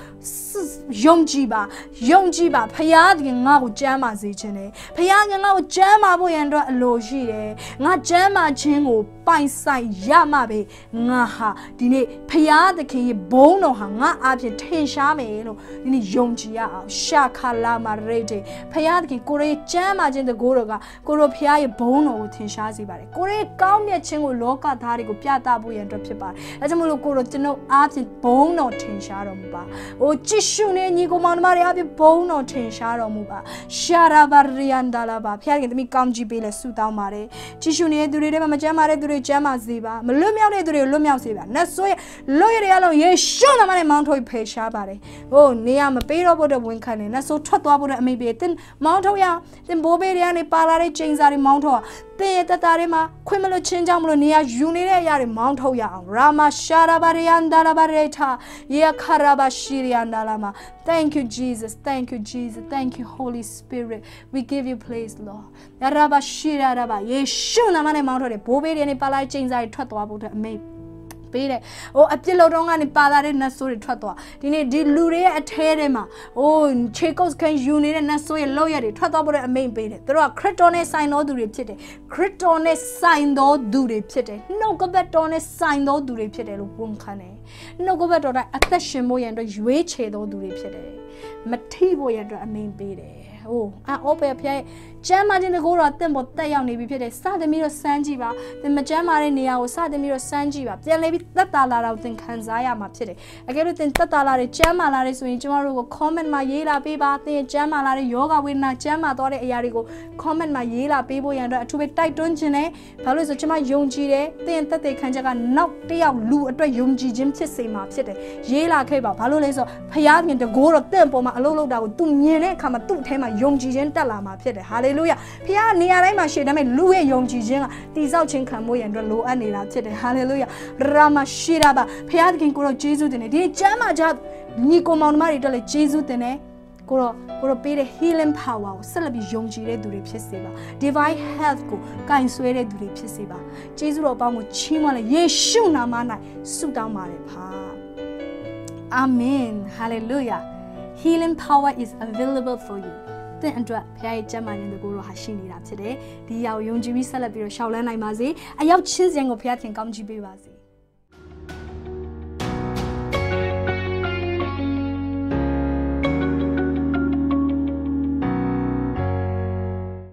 ယုံကြည်ပါယုံကြည်ပါဖရာသခင်ငါ့ကိုကြမ်းမာစေခြင်းနဲ့ဖရာကငါ့ကိုကျမ်းမာဖို့ရန်အတွက်အလိုရှိတယ်ငါကျမ်းမာခြင်းကိုပိုင်ဆိုင်ရမှပဲငါဟာဒီနေ့ဖရာသခင်ရဲ့ဘုန်းတော်ဟာငါအပြင်ထင်ရှားမယ်လို့ဒီနေ့ယုံကြည်ရအောင်ရှာခလာမရေတေဖရာသခင်ကိုရေကျမ်းမာခြင်းတကိုးတော်ကကိုရောဖရာရဲ့ဘုန်းတော်ကိုထင်ရှားစေပါတယ်ကိုရေကောင်းမြတ်ခြင်းကိုလောကသားတွေကိုပြသဖို့ရန်အတွက်ဖြစ်ပါတယ်ဒါကြောင့်မလို့ကိုရောကျွန်ုပ်အပြင်ဘုန်းတော်ထင်ရှားတော်မူပါဟိုကြည့်ရှုနေညီကိုမောင်နှမတွေအပြင်ဘုန်းတော်ထင်ရှားတော်မူပါရှာရာဘာရီယန်ဒါလာပါဖရာသခင်သမီးကောင်းကြီးပေးလဲဆုတောင်းပါတယ်ကြည့်ရှုနေတဲ့သူတွေထဲမှာမကျမ်းမာတဲ့သူတွေတွေကျမ်းမာစေပါမလွတ်မြောက်တဲ့သူတွေလွတ်မြောက်စေပါနတ်ဆိုးရဲ့လွတ်ရတဲ့အလုံးယေရှုနာမနဲ့မောင်းထုတ်ဖယ်ရှားပါတယ်ဟိုနေရမပေးတော့ဖို့တော့ဝန်ခံတယ်နတ်ဆိုးထွက်သွားဖို့တော့အမိပေးတင်မောင်းထုတ်ရတင်ဘိုးဘေးတွေကနေပါလာတဲ့ချိန်စာတွေမောင်းထုတ်သင်ရဲ့တတာတွေမှာခွင့်မလို့ချင်းကြောင့်မလို့နေရာယူနေတဲ့အရာတွေမောင်းထုတ်ရအောင်ရာမရှာရာဘာရယန်ဒါရာဘာရေထာယေခါရာဘာရှိရန်ဒါလာမာ Thank you Jesus Thank you Jesus Thank you Holy Spirit we give you praise Lord ရာဘာရှိရာဘာယေရှုနာမနဲ့မောင်းထုတ်တယ်ဘိုးဘေးတွေနဲ့ပါလိုက်ချိန်စာတွေထွက်သွားဖို့အတွက်အမေပေးတဲ့ဟိုအပြစ်လုံးတုံးကနေပါလာတဲ့နတ်ဆိုးတွေထွက်သွားဒီနေ့ဒီလူတွေရဲ့အထဲထဲမှာဟိုခြေကုတ်ကန်ယူနေတဲ့နတ်ဆိုးရဲ့လောက်ရတွေထွက်သွားဖို့တဲ့အမိန်ပေးတယ်သူတို့ကခရစ်တော်နဲ့ဆိုင်တော်သူတွေဖြစ်တယ်ခရစ်တော်နဲ့ဆိုင်တော်သူတွေဖြစ်တယ်နှုတ်ကပတ်တော်နဲ့ဆိုင်တော်သူတွေဖြစ်တယ်လို့ဝန်ခံတယ်နှုတ်ကပတ်တော်တိုင်းအသက်ရှင်ဖို့ရန်အတွက်ရွေးချယ်တော်သူတွေဖြစ်တယ်မထိဖို့ရန်အတွက်အမိန်ပေးတယ်ဟိုအော်ပဲဖျက်ကျမ်းမာခြင်းတကူတော်တင့်ပေါ်တက်ရောက်နေပြီဖြစ်တယ်စသပြီးတော့စမ်းကြည့်ပါသင်မကျမ်းမာတဲ့နေရာကိုစသပြီးတော့စမ်းကြည့်ပါပြန်လဲပြီးတက်တာလာတော့သင်ခံစားရမှာဖြစ်တယ်အကယ်လို့သင်တက်တာလာတဲ့ကျမ်းမာလာတဲ့ဆိုရင်ကျမတို့ကို comment မှာရေးလာပေးပါသင်ကျမ်းမာလာတဲ့ယောဂဝေဒနာကျမ်းမာသွားတဲ့အရာတွေကို comment မှာရေးလာပေးဖို့ရန်အတွက်အထူးပဲတိုက်တွန်းခြင်းနဲ့ဘာလို့လဲဆိုကျမယုံကြည်တယ်သင်တက်တဲ့ခံချက်ကနောက်တယောက်လူအတွက်ယုံကြည်ခြင်းဖြစ်စေမှာဖြစ်တယ်ရေးလာခဲ့ပါဘာလို့လဲဆိုဖျားခင်တကူတော်တင့်ပေါ်မှာအလုပ်လုပ်တာကိုသူမြင်တဲ့အခါမှာသူ့အထဲမှာယုံကြည်ခြင်းတက်လာမှာဖြစ်တယ်ဟာလေလေလုယဖခင်ကနေရာတိုင်းမှာရှိတယ်ဒါပေမဲ့လူရဲ့ယုံကြည်ခြင်းကတိဆောက်ခြင်းခံဖို့ရန်အတွက်လိုအပ်နေတာဖြစ်တယ်ဟာလေလုယရာမရှိရာပါဖခင်သခင်ကိုတော့ယေရှုတင်တယ်ဒီကျမ်းမှာကြညီကောင်မောင်တို့မတွေအတွက်လည်းယေရှုတင်တယ်ကိုတော့ကိုတော့ပေးတဲ့ healing power ကိုဆက်လက်ပြီးယုံကြည်တဲ့သူတွေဖြစ်စေပါ divine health ကိုကင်ဆွဲတဲ့သူတွေဖြစ်စေပါကျေးဇူးတော်အပေါင်းကိုချီးမွမ်းလေယေရှုနာမ၌ဆုတောင်းပါတယ်ပါ amen hallelujah healing power is available for you တင့်အတွက်ဖခင်ရဲ့ကြံ့မာခြင်းတကူတော့ဟာရှိနေတာဖြစ်တယ်ဒီအရာကိုယုံကြည်ပြီးဆက်လက်ပြီးတော့ရှောက်လန်းနိုင်ပါစေအရောက်ချင်းစံကိုဖခင်ကောင်းချီးပေးပါစေ